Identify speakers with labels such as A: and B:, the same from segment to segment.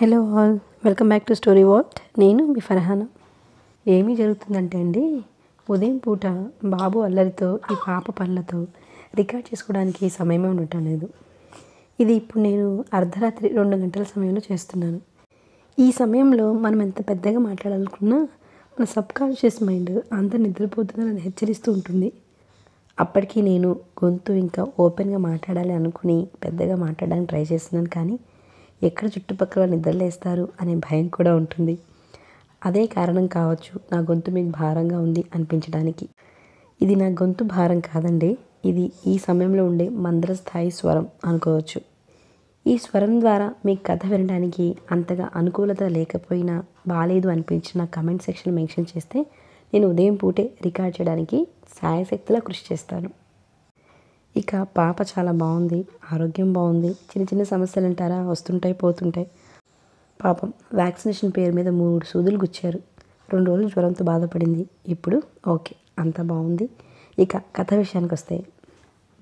A: hello all welcome back to story what నేను మీ ఫర్హానా ఏమీ జరుగుతుందంటే అండి ఉదయం పూట బాబు అల్లరితో ఈ పాప పనులతో రికార్డ్ చేసుకోవడానికి సమయమే ఉండటం లేదు ఇది ఇప్పుడు నేను అర్ధరాత్రి రెండు గంటల సమయంలో చేస్తున్నాను ఈ సమయంలో మనం ఎంత పెద్దగా మాట్లాడాలనుకున్నా మన సబ్ కాన్షియస్ మైండ్ అంత నిద్రపోతుందని హెచ్చరిస్తూ ఉంటుంది అప్పటికీ నేను గొంతు ఇంకా ఓపెన్గా మాట్లాడాలి అనుకుని పెద్దగా మాట్లాడడానికి ట్రై చేస్తున్నాను కానీ ఎక్కడ చుట్టుపక్కల నిద్రలేస్తారు అనే భయం కూడా ఉంటుంది అదే కారణం కావచ్చు నా గొంతు మీకు భారంగా ఉంది అనిపించడానికి ఇది నా గొంతు భారం కాదండి ఇది ఈ సమయంలో ఉండే మందర స్థాయి స్వరం అనుకోవచ్చు ఈ స్వరం ద్వారా మీ కథ వినడానికి అంతగా అనుకూలత లేకపోయినా బాగాలేదు అనిపించిన కమెంట్ సెక్షన్ మెన్షన్ చేస్తే నేను ఉదయం పూటే రికార్డ్ చేయడానికి సాయశక్తిలా కృషి చేస్తాను ఇక పాప చాలా బాగుంది ఆరోగ్యం బాగుంది చిన్న చిన్న సమస్యలు అంటారా వస్తుంటాయి పోతుంటాయి పాపం వ్యాక్సినేషన్ పేరు మీద మూడు సూదులు గుచ్చారు రెండు రోజులు జ్వరంతో బాధపడింది ఇప్పుడు ఓకే అంత బాగుంది ఇక కథ విషయానికి వస్తే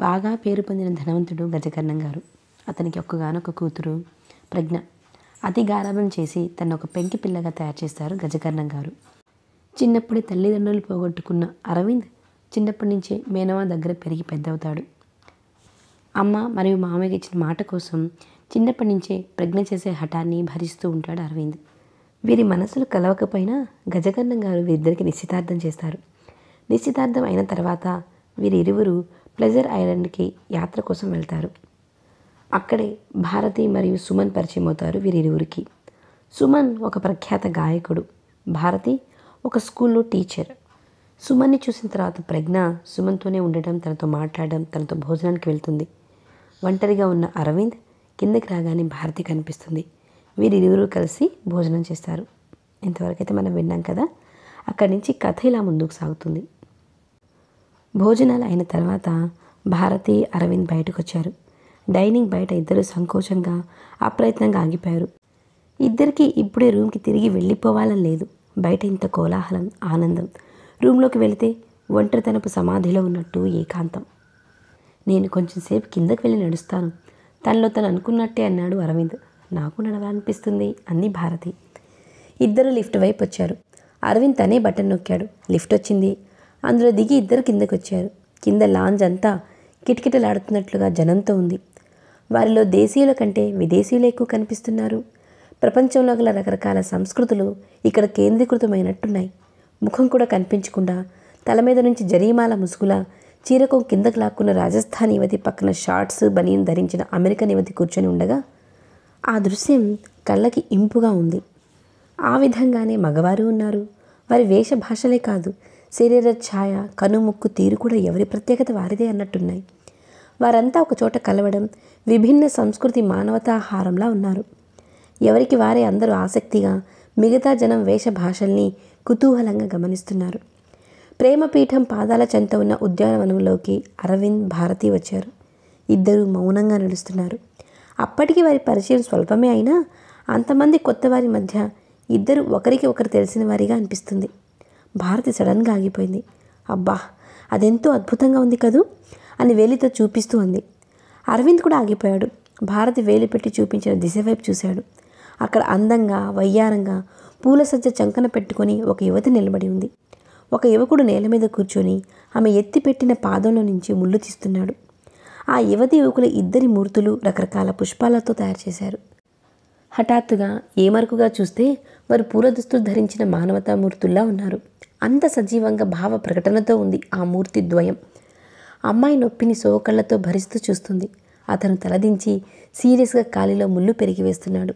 A: బాగా పేరు పొందిన ధనవంతుడు గజకర్ణం గారు అతనికి ఒక్కగానొక్క కూతురు ప్రజ్ఞ అతి గారాభం చేసి తను ఒక పెంకి పిల్లగా తయారు చేస్తారు గజకర్ణం గారు చిన్నప్పుడే తల్లిదండ్రులు పోగొట్టుకున్న అరవింద్ చిన్నప్పటి నుంచే మేనవా దగ్గర పెరిగి పెద్దవుతాడు అమ్మ మరియు మామయ్యకి ఇచ్చిన మాట కోసం చిన్నప్పటి నుంచే ప్రజ్ఞ చేసే హఠాన్ని భరిస్తూ ఉంటాడు అరవింద్ వీరి మనసులు కలవకపోయినా గజకర్ణం గారు వీరిద్దరికి నిశ్చితార్థం చేస్తారు నిశ్చితార్థం అయిన తర్వాత వీరిరువురు ప్లెజర్ ఐలాండ్కి యాత్ర కోసం వెళ్తారు అక్కడే భారతి మరియు సుమన్ పరిచయం అవుతారు వీరిరువురికి సుమన్ ఒక ప్రఖ్యాత గాయకుడు భారతి ఒక స్కూల్లో టీచర్ సుమన్ని చూసిన తర్వాత ప్రజ్ఞ సుమన్తోనే ఉండటం తనతో మాట్లాడడం తనతో భోజనానికి వెళ్తుంది ఒంటరిగా ఉన్న అరవింద్ కిందకి రాగానే భారతి కనిపిస్తుంది వీరిరువురు కలిసి భోజనం చేస్తారు ఇంతవరకైతే మనం విన్నాం కదా అక్కడి నుంచి కథ ఇలా ముందుకు సాగుతుంది భోజనాలు అయిన తర్వాత భారతి అరవింద్ బయటకు వచ్చారు డైనింగ్ బయట ఇద్దరు సంకోచంగా అప్రయత్నంగా ఆగిపోయారు ఇద్దరికి ఇప్పుడే రూమ్కి తిరిగి వెళ్ళిపోవాలని లేదు బయట ఇంత కోలాహలం ఆనందం రూమ్లోకి వెళితే ఒంటరితనపు సమాధిలో ఉన్నట్టు ఏకాంతం నేను కొంచెం సేపు కిందకు వెళ్ళి నడుస్తాను తనలో తను అనుకున్నట్టే అన్నాడు అరవింద్ నాకు నడవాలనిపిస్తుంది అంది భారతి ఇద్దరు లిఫ్ట్ వైపు వచ్చారు అరవింద్ తనే బటన్ నొక్కాడు లిఫ్ట్ వచ్చింది అందులో దిగి ఇద్దరు కిందకు వచ్చారు కింద లాంజ్ అంతా కిటకిటలాడుతున్నట్లుగా జనంతో ఉంది వారిలో దేశీయుల కంటే విదేశీయులు ఎక్కువ కనిపిస్తున్నారు ప్రపంచంలో గల రకరకాల సంస్కృతులు ఇక్కడ కేంద్రీకృతమైనట్టున్నాయి ముఖం కూడా కనిపించకుండా తల మీద నుంచి జరీమాల ముసుగులా చీరకు కిందకు లాక్కున్న రాజస్థాన్ యువతి పక్కన షార్ట్స్ బనియన్ ధరించిన అమెరికన్ యువతి కూర్చొని ఉండగా ఆ దృశ్యం కళ్ళకి ఇంపుగా ఉంది ఆ విధంగానే మగవారు ఉన్నారు వారి వేష కాదు శరీర ఛాయ కనుముక్కు తీరు కూడా ఎవరి ప్రత్యేకత వారిదే అన్నట్టున్నాయి వారంతా ఒకచోట కలవడం విభిన్న సంస్కృతి మానవతాహారంలా ఉన్నారు ఎవరికి వారే అందరూ ఆసక్తిగా మిగతా జనం వేష భాషల్ని కుతూహలంగా గమనిస్తున్నారు ప్రేమపీఠం పాదాల చెంత ఉన్న ఉద్యానవనంలోకి అరవింద్ భారతి వచ్చారు ఇద్దరు మౌనంగా నడుస్తున్నారు అప్పటికి వారి పరిచయం స్వల్పమే అయినా అంతమంది కొత్త వారి మధ్య ఇద్దరు ఒకరికి ఒకరు తెలిసిన వారిగా అనిపిస్తుంది భారతి సడన్గా ఆగిపోయింది అబ్బా అదెంతో అద్భుతంగా ఉంది కదూ అని వేలితో చూపిస్తూ అంది అరవింద్ కూడా ఆగిపోయాడు భారతి వేలు పెట్టి చూపించిన దిశ వైపు చూశాడు అక్కడ అందంగా వయ్యారంగా పూల సజ్జ చంకన పెట్టుకొని ఒక యువతి నిలబడి ఉంది ఒక యువకుడు నేల మీద కూర్చొని ఆమె ఎత్తిపెట్టిన పాదంలో నుంచి ముళ్ళు తీస్తున్నాడు ఆ యువతి యువకుల ఇద్దరి మూర్తులు రకరకాల పుష్పాలతో తయారు చేశారు హఠాత్తుగా ఏమరకుగా చూస్తే వారు పూలదుస్తులు ధరించిన మానవతా మూర్తుల్లా ఉన్నారు అంత సజీవంగా భావ ప్రకటనతో ఉంది ఆ మూర్తి ద్వయం అమ్మాయి నొప్పిని సోకళ్లతో భరిస్తూ చూస్తుంది అతను తలదించి సీరియస్గా కాలిలో ముళ్ళు పెరిగివేస్తున్నాడు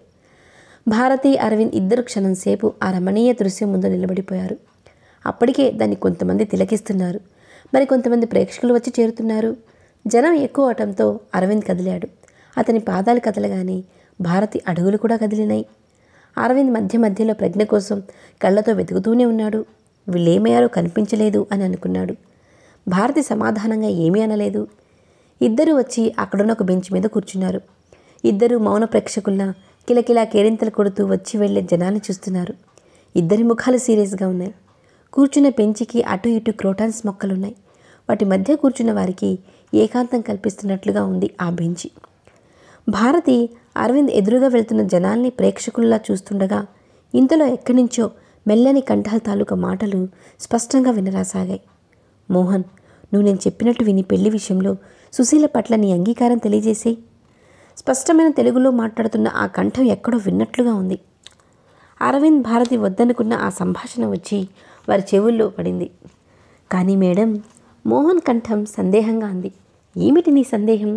A: భారతి అరవింద్ ఇద్దరు క్షణం సేపు ఆ రమణీయ దృశ్యం ముందు నిలబడిపోయారు అప్పటికే దాన్ని కొంతమంది తిలకిస్తున్నారు మరి కొంతమంది ప్రేక్షకులు వచ్చి చేరుతున్నారు జనం ఎక్కువ అవటంతో అరవింద్ కదిలాడు అతని పాదాలు కదలగానే భారతి అడుగులు కూడా కదిలినాయి అరవింద్ మధ్య మధ్యలో ప్రజ్ఞ కోసం కళ్ళతో వెతుకుతూనే ఉన్నాడు వీళ్ళేమయ్యారో కనిపించలేదు అని అనుకున్నాడు భారతి సమాధానంగా ఏమీ అనలేదు ఇద్దరూ వచ్చి అక్కడున్న ఒక బెంచ్ మీద కూర్చున్నారు ఇద్దరు మౌన ప్రేక్షకుల్లా కిలకిలా కేరింతలు కొడుతూ వచ్చి వెళ్లే జనాన్ని చూస్తున్నారు ఇద్దరి ముఖాలు సీరియస్గా ఉన్నాయి కూర్చున్న పెంచికి అటు ఇటు క్రోటాన్స్ మొక్కలున్నాయి వాటి మధ్య కూర్చున్న వారికి ఏకాంతం కల్పిస్తున్నట్లుగా ఉంది ఆ బెంచి భారతి అరవింద్ ఎదురుగా వెళ్తున్న జనాల్ని ప్రేక్షకుల్లా చూస్తుండగా ఇంతలో ఎక్కడి నుంచో మెల్లని కంఠాల తాలూకా మాటలు స్పష్టంగా వినరాసాగాయి మోహన్ నువ్వు నేను చెప్పినట్టు విని పెళ్లి విషయంలో సుశీల పట్ల నీ అంగీకారం తెలియజేసేయి స్పష్టమైన తెలుగులో మాట్లాడుతున్న ఆ కంఠం ఎక్కడో విన్నట్లుగా ఉంది అరవింద్ భారతి వద్దనుకున్న ఆ సంభాషణ వచ్చి వారి చెవుల్లో పడింది కానీ మేడం మోహన్ కంఠం సందేహంగా అంది ఏమిటి నీ సందేహం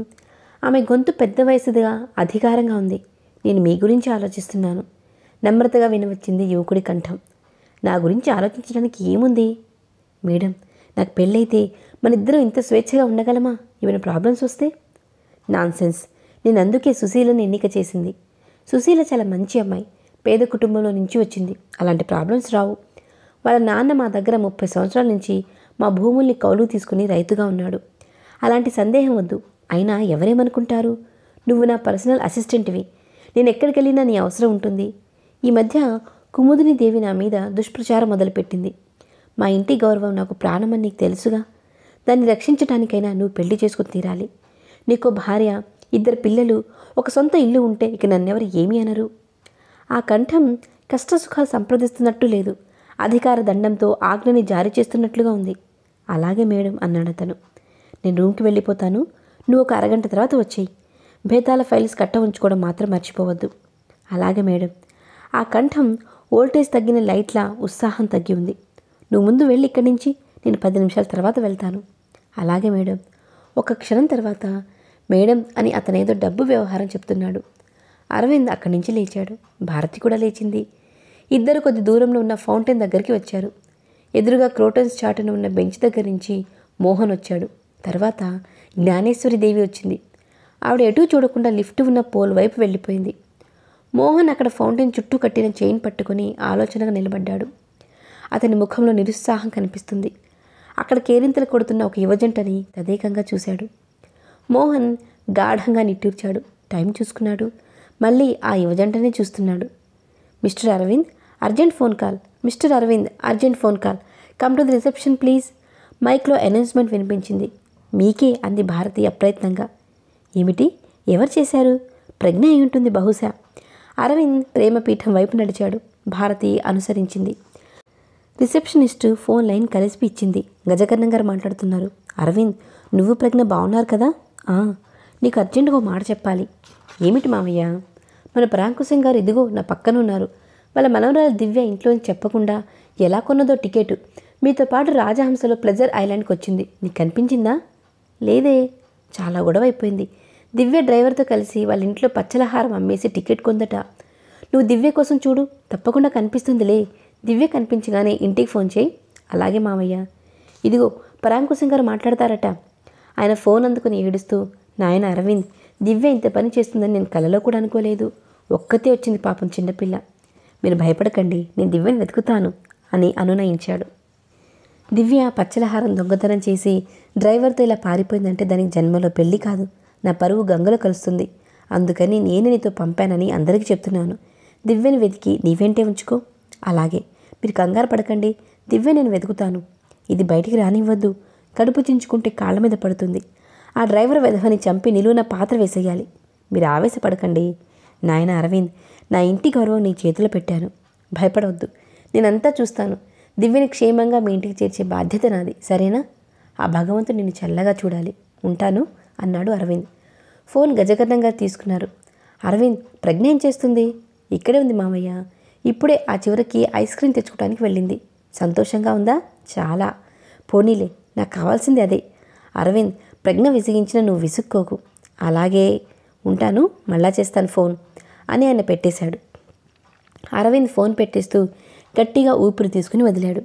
A: ఆమె గొంతు పెద్ద వయసుగా అధికారంగా ఉంది నేను మీ గురించి ఆలోచిస్తున్నాను నమ్రతగా వినవచ్చింది యువకుడి కంఠం నా గురించి ఆలోచించడానికి ఏముంది మేడం నాకు పెళ్ళైతే మన ఇద్దరం ఇంత స్వేచ్ఛగా ఉండగలమా ఏమైనా ప్రాబ్లమ్స్ వస్తే నాన్సెన్స్ నేను అందుకే సుశీలను ఎన్నిక చేసింది సుశీల చాలా మంచి అమ్మాయి పేద కుటుంబంలో నుంచి వచ్చింది అలాంటి ప్రాబ్లమ్స్ రావు వాళ్ళ నాన్న మా దగ్గర ముప్పై సంవత్సరాల నుంచి మా భూముల్ని కౌలు తీసుకుని రైతుగా ఉన్నాడు అలాంటి సందేహం వద్దు అయినా ఎవరేమనుకుంటారు నువ్వు నా పర్సనల్ అసిస్టెంట్వి నేను ఎక్కడికి వెళ్ళినా నీ అవసరం ఉంటుంది ఈ మధ్య కుముదిని దేవి నా మీద దుష్ప్రచారం మొదలుపెట్టింది మా ఇంటి గౌరవం నాకు ప్రాణమని నీకు తెలుసుగా దాన్ని రక్షించడానికైనా నువ్వు పెళ్లి చేసుకుని తీరాలి నీకు భార్య ఇద్దరు పిల్లలు ఒక సొంత ఇల్లు ఉంటే ఇక నన్నెవరు ఏమీ అనరు ఆ కంఠం కష్టసుఖాలు సంప్రదిస్తున్నట్టు లేదు అధికార దండంతో ఆజ్ఞని జారీ చేస్తున్నట్లుగా ఉంది అలాగే మేడం అన్నాడు అతను నేను రూమ్కి వెళ్ళిపోతాను నువ్వు ఒక అరగంట తర్వాత వచ్చేయి భేతాల ఫైల్స్ కట్ట ఉంచుకోవడం మాత్రం మర్చిపోవద్దు అలాగే మేడం ఆ కంఠం వోల్టేజ్ తగ్గిన లైట్ల ఉత్సాహం తగ్గి ఉంది నువ్వు ముందు వెళ్ళి ఇక్కడి నుంచి నేను పది నిమిషాల తర్వాత వెళ్తాను అలాగే మేడం ఒక క్షణం తర్వాత మేడం అని అతనేదో డబ్బు వ్యవహారం చెప్తున్నాడు అరవింద్ అక్కడి నుంచి లేచాడు భారతి కూడా లేచింది ఇద్దరు కొద్ది దూరంలో ఉన్న ఫౌంటైన్ దగ్గరికి వచ్చారు ఎదురుగా క్రోటన్స్ చాటున ఉన్న బెంచ్ దగ్గర నుంచి మోహన్ వచ్చాడు తర్వాత జ్ఞానేశ్వరి దేవి వచ్చింది ఆవిడ ఎటూ చూడకుండా లిఫ్ట్ ఉన్న పోల్ వైపు వెళ్ళిపోయింది మోహన్ అక్కడ ఫౌంటైన్ చుట్టూ కట్టిన చైన్ పట్టుకుని ఆలోచనగా నిలబడ్డాడు అతని ముఖంలో నిరుత్సాహం కనిపిస్తుంది అక్కడ కేరింతలు కొడుతున్న ఒక యువజంటని తదేకంగా చూశాడు మోహన్ గాఢంగా నిట్టూర్చాడు టైం చూసుకున్నాడు మళ్ళీ ఆ యువజంటనే చూస్తున్నాడు mister Aravind urgent phone call mister Aravind urgent phone call come to the reception please మైక్లో అనౌన్స్మెంట్ వినిపించింది మీకే అంది భారతి అప్రయత్నంగా ఏమిటి ఎవరు చేశారు ప్రజ్ఞ అయి ఉంటుంది బహుశా అరవింద్ ప్రేమపీఠం వైపు నడిచాడు భారతి అనుసరించింది రిసెప్షనిస్టు ఫోన్ లైన్ కలిసి ఇచ్చింది గజకర్ణం గారు మాట్లాడుతున్నారు అరవింద్ నువ్వు ప్రజ్ఞ బాగున్నారు కదా నీకు అర్జెంటుగా మాట చెప్పాలి ఏమిటి మామయ్య మన ప్రాంకుశం గారు ఇదిగో నా పక్కన ఉన్నారు వాళ్ళ మనవరాల దివ్య ఇంట్లోని చెప్పకుండా ఎలా కొన్నదో టికెట్ మీతో పాటు రాజహంసలో ప్లెజర్ ఐలాండ్కి వచ్చింది నీకు కనిపించిందా లేదే చాలా గొడవ అయిపోయింది దివ్య డ్రైవర్తో కలిసి వాళ్ళ ఇంట్లో పచ్చలహారం అమ్మేసి టికెట్ కొందట నువ్వు దివ్య కోసం చూడు తప్పకుండా కనిపిస్తుందిలే దివ్య కనిపించగానే ఇంటికి ఫోన్ చేయి అలాగే మామయ్య ఇదిగో పరాంకుశం గారు మాట్లాడతారట ఆయన ఫోన్ అందుకుని ఏడుస్తూ నాయన అరవింద్ దివ్య ఇంత పని చేస్తుందని నేను కలలో కూడా అనుకోలేదు ఒక్కతే వచ్చింది పాపం చిన్నపిల్ల మీరు భయపడకండి నేను దివ్యను వెతుకుతాను అని అనునయించాడు దివ్య పచ్చలహారం దొంగతనం చేసి డ్రైవర్తో ఇలా పారిపోయిందంటే దానికి జన్మలో పెళ్లి కాదు నా పరువు గంగలో కలుస్తుంది అందుకని నేను నీతో పంపానని అందరికీ చెప్తున్నాను దివ్యను వెతికి నీవేంటే ఉంచుకో అలాగే మీరు కంగారు పడకండి దివ్య నేను వెతుకుతాను ఇది బయటికి రానివ్వద్దు కడుపు చించుకుంటే కాళ్ళ మీద పడుతుంది ఆ డ్రైవర్ వెధవని చంపి నిలువున పాత్ర వేసేయాలి మీరు ఆవేశపడకండి నాయన అరవింద్ నా ఇంటి గౌరవం నీ చేతిలో పెట్టాను భయపడవద్దు నేనంతా చూస్తాను దివ్యని క్షేమంగా మీ ఇంటికి చేర్చే బాధ్యత నాది సరేనా ఆ భగవంతుడు నిన్ను చల్లగా చూడాలి ఉంటాను అన్నాడు అరవింద్ ఫోన్ గజగతంగా తీసుకున్నారు అరవింద్ ప్రజ్ఞ ఏం చేస్తుంది ఇక్కడే ఉంది మామయ్య ఇప్పుడే ఆ చివరికి ఐస్ క్రీమ్ తెచ్చుకోవడానికి వెళ్ళింది సంతోషంగా ఉందా చాలా పోనీలే నాకు కావాల్సింది అదే అరవింద్ ప్రజ్ఞ విసిగించిన నువ్వు విసుక్కోకు అలాగే ఉంటాను మళ్ళా చేస్తాను ఫోన్ అని ఆయన పెట్టేశాడు అరవింద్ ఫోన్ పెట్టేస్తూ గట్టిగా ఊపిరి తీసుకుని వదిలాడు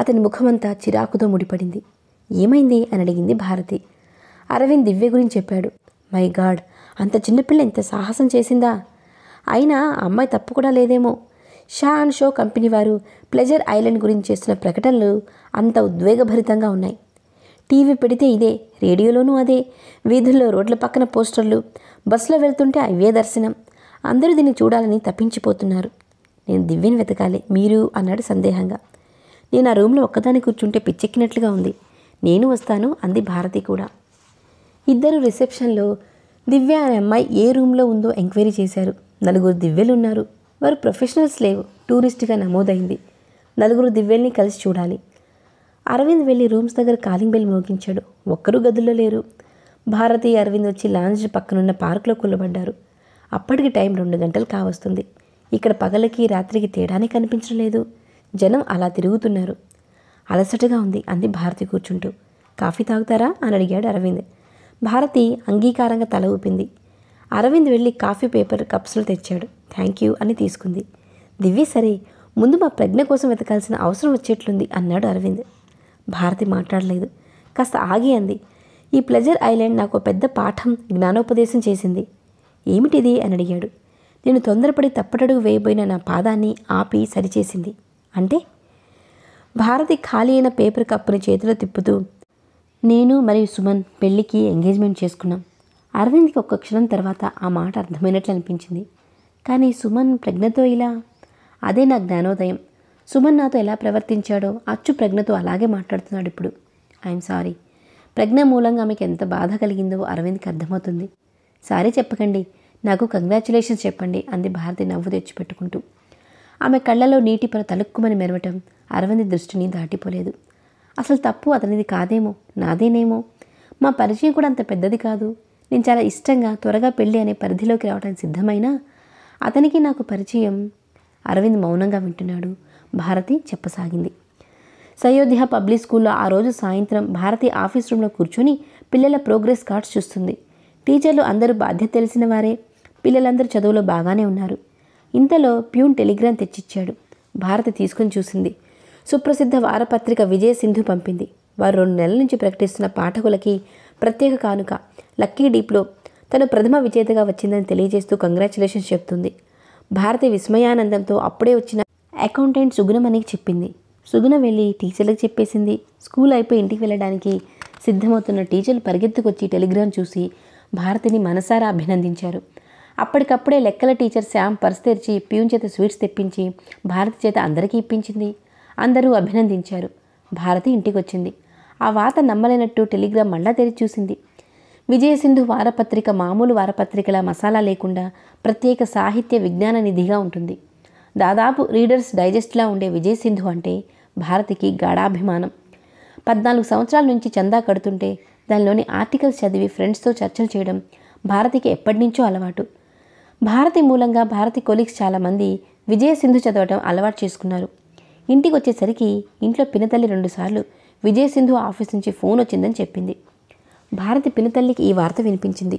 A: అతని ముఖమంతా చిరాకుతో ముడిపడింది ఏమైంది అని అడిగింది భారతి అరవింద్ దివ్య గురించి చెప్పాడు మై గాడ్ అంత చిన్నపిల్ల ఇంత సాహసం చేసిందా అయినా అమ్మాయి తప్పు కూడా లేదేమో షా అండ్ షో కంపెనీ వారు ప్లెజర్ ఐలాండ్ గురించి చేస్తున్న ప్రకటనలు అంత ఉద్వేగభరితంగా ఉన్నాయి టీవీ పెడితే ఇదే రేడియోలోనూ అదే వీధుల్లో రోడ్ల పక్కన పోస్టర్లు బస్సులో వెళ్తుంటే అవే దర్శనం అందరూ దీన్ని చూడాలని తప్పించిపోతున్నారు నేను దివ్యని వెతకాలి మీరు అన్నాడు సందేహంగా నేను ఆ రూమ్లో ఒక్కదాన్ని కూర్చుంటే పిచ్చెక్కినట్లుగా ఉంది నేను వస్తాను అంది భారతి కూడా ఇద్దరు రిసెప్షన్లో దివ్య అనే అమ్మాయి ఏ రూమ్లో ఉందో ఎంక్వైరీ చేశారు నలుగురు దివ్యలు ఉన్నారు వారు ప్రొఫెషనల్స్ లేవు టూరిస్ట్గా నమోదైంది నలుగురు దివ్యల్ని కలిసి చూడాలి అరవింద్ వెళ్ళి రూమ్స్ దగ్గర కాలింగ్ బెల్ మోగించాడు ఒక్కరూ గదుల్లో లేరు భారతి అరవింద్ వచ్చి లాంజ్ పక్కనున్న పార్కులో కూలబడ్డారు అప్పటికి టైం రెండు గంటలు కావస్తుంది ఇక్కడ పగలకి రాత్రికి తేడానే కనిపించడం లేదు జనం అలా తిరుగుతున్నారు అలసటగా ఉంది అంది భారతి కూర్చుంటూ కాఫీ తాగుతారా అని అడిగాడు అరవింద్ భారతి అంగీకారంగా తల ఊపింది అరవింద్ వెళ్ళి కాఫీ పేపర్ కప్స్లు తెచ్చాడు థ్యాంక్ యూ అని తీసుకుంది దివ్య సరే ముందు మా ప్రజ్ఞ కోసం వెతకాల్సిన అవసరం వచ్చేట్లుంది అన్నాడు అరవింద్ భారతి మాట్లాడలేదు కాస్త ఆగి అంది ఈ ప్లెజర్ ఐలాండ్ నాకు పెద్ద పాఠం జ్ఞానోపదేశం చేసింది ఏమిటిది అని అడిగాడు నేను తొందరపడి తప్పటడుగు వేయబోయిన నా పాదాన్ని ఆపి సరిచేసింది అంటే భారతి ఖాళీ అయిన పేపర్ కప్పుని చేతిలో తిప్పుతూ నేను మరియు సుమన్ పెళ్ళికి ఎంగేజ్మెంట్ చేసుకున్నాం అరవింద్కి ఒక్క క్షణం తర్వాత ఆ మాట అర్థమైనట్లు అనిపించింది కానీ సుమన్ ప్రజ్ఞతో ఇలా అదే నా జ్ఞానోదయం సుమన్ నాతో ఎలా ప్రవర్తించాడో అచ్చు ప్రజ్ఞతో అలాగే మాట్లాడుతున్నాడు ఇప్పుడు ఐఎమ్ సారీ ప్రజ్ఞ మూలంగా ఆమెకు ఎంత బాధ కలిగిందో అరవింద్కి అర్థమవుతుంది సారీ చెప్పకండి నాకు కంగ్రాచులేషన్స్ చెప్పండి అంది భారతి నవ్వు తెచ్చిపెట్టుకుంటూ ఆమె కళ్ళలో నీటి పొర తలుక్కుమని మెరవటం అరవంది దృష్టిని దాటిపోలేదు అసలు తప్పు అతనిది కాదేమో నాదేనేమో మా పరిచయం కూడా అంత పెద్దది కాదు నేను చాలా ఇష్టంగా త్వరగా పెళ్ళి అనే పరిధిలోకి రావడానికి సిద్ధమైనా అతనికి నాకు పరిచయం అరవింద్ మౌనంగా వింటున్నాడు భారతి చెప్పసాగింది సయోధ్య పబ్లిక్ స్కూల్లో ఆ రోజు సాయంత్రం భారతి ఆఫీస్ రూమ్లో కూర్చొని పిల్లల ప్రోగ్రెస్ కార్డ్స్ చూస్తుంది టీచర్లు అందరూ బాధ్యత తెలిసిన వారే పిల్లలందరూ చదువులో బాగానే ఉన్నారు ఇంతలో ప్యూన్ టెలిగ్రామ్ తెచ్చిచ్చాడు భారత తీసుకుని చూసింది సుప్రసిద్ధ వారపత్రిక విజయ సింధు పంపింది వారు రెండు నెలల నుంచి ప్రకటిస్తున్న పాఠకులకి ప్రత్యేక కానుక లక్కీ డీప్లో తను ప్రథమ విజేతగా వచ్చిందని తెలియజేస్తూ కంగ్రాచులేషన్స్ చెప్తుంది భారతి విస్మయానందంతో అప్పుడే వచ్చిన అకౌంటెంట్ సుగుణమని చెప్పింది సుగుణ వెళ్ళి టీచర్లకు చెప్పేసింది స్కూల్ అయిపోయి ఇంటికి వెళ్ళడానికి సిద్ధమవుతున్న టీచర్లు పరిగెత్తుకొచ్చి టెలిగ్రామ్ చూసి భారతిని మనసారా అభినందించారు అప్పటికప్పుడే లెక్కల టీచర్ శ్యామ్ పర్స్ తెరిచి పియూన్ చేత స్వీట్స్ తెప్పించి భారతి చేత అందరికీ ఇప్పించింది అందరూ అభినందించారు భారతి ఇంటికొచ్చింది ఆ వార్త నమ్మలేనట్టు టెలిగ్రామ్ మళ్ళా తెరిచి చూసింది విజయసింధు వారపత్రిక మామూలు వారపత్రికల మసాలా లేకుండా ప్రత్యేక సాహిత్య విజ్ఞాన నిధిగా ఉంటుంది దాదాపు రీడర్స్ డైజెస్ట్లా ఉండే విజయసింధు అంటే భారతికి గాఢాభిమానం పద్నాలుగు సంవత్సరాల నుంచి చందా కడుతుంటే దానిలోని ఆర్టికల్స్ చదివి ఫ్రెండ్స్తో చర్చలు చేయడం భారతికి ఎప్పటి నుంచో అలవాటు భారతి మూలంగా భారతి కొలీగ్స్ చాలామంది విజయ సింధు చదవటం అలవాటు చేసుకున్నారు ఇంటికి వచ్చేసరికి ఇంట్లో పినతల్లి రెండుసార్లు విజయ సింధు ఆఫీస్ నుంచి ఫోన్ వచ్చిందని చెప్పింది భారతి పినతల్లికి ఈ వార్త వినిపించింది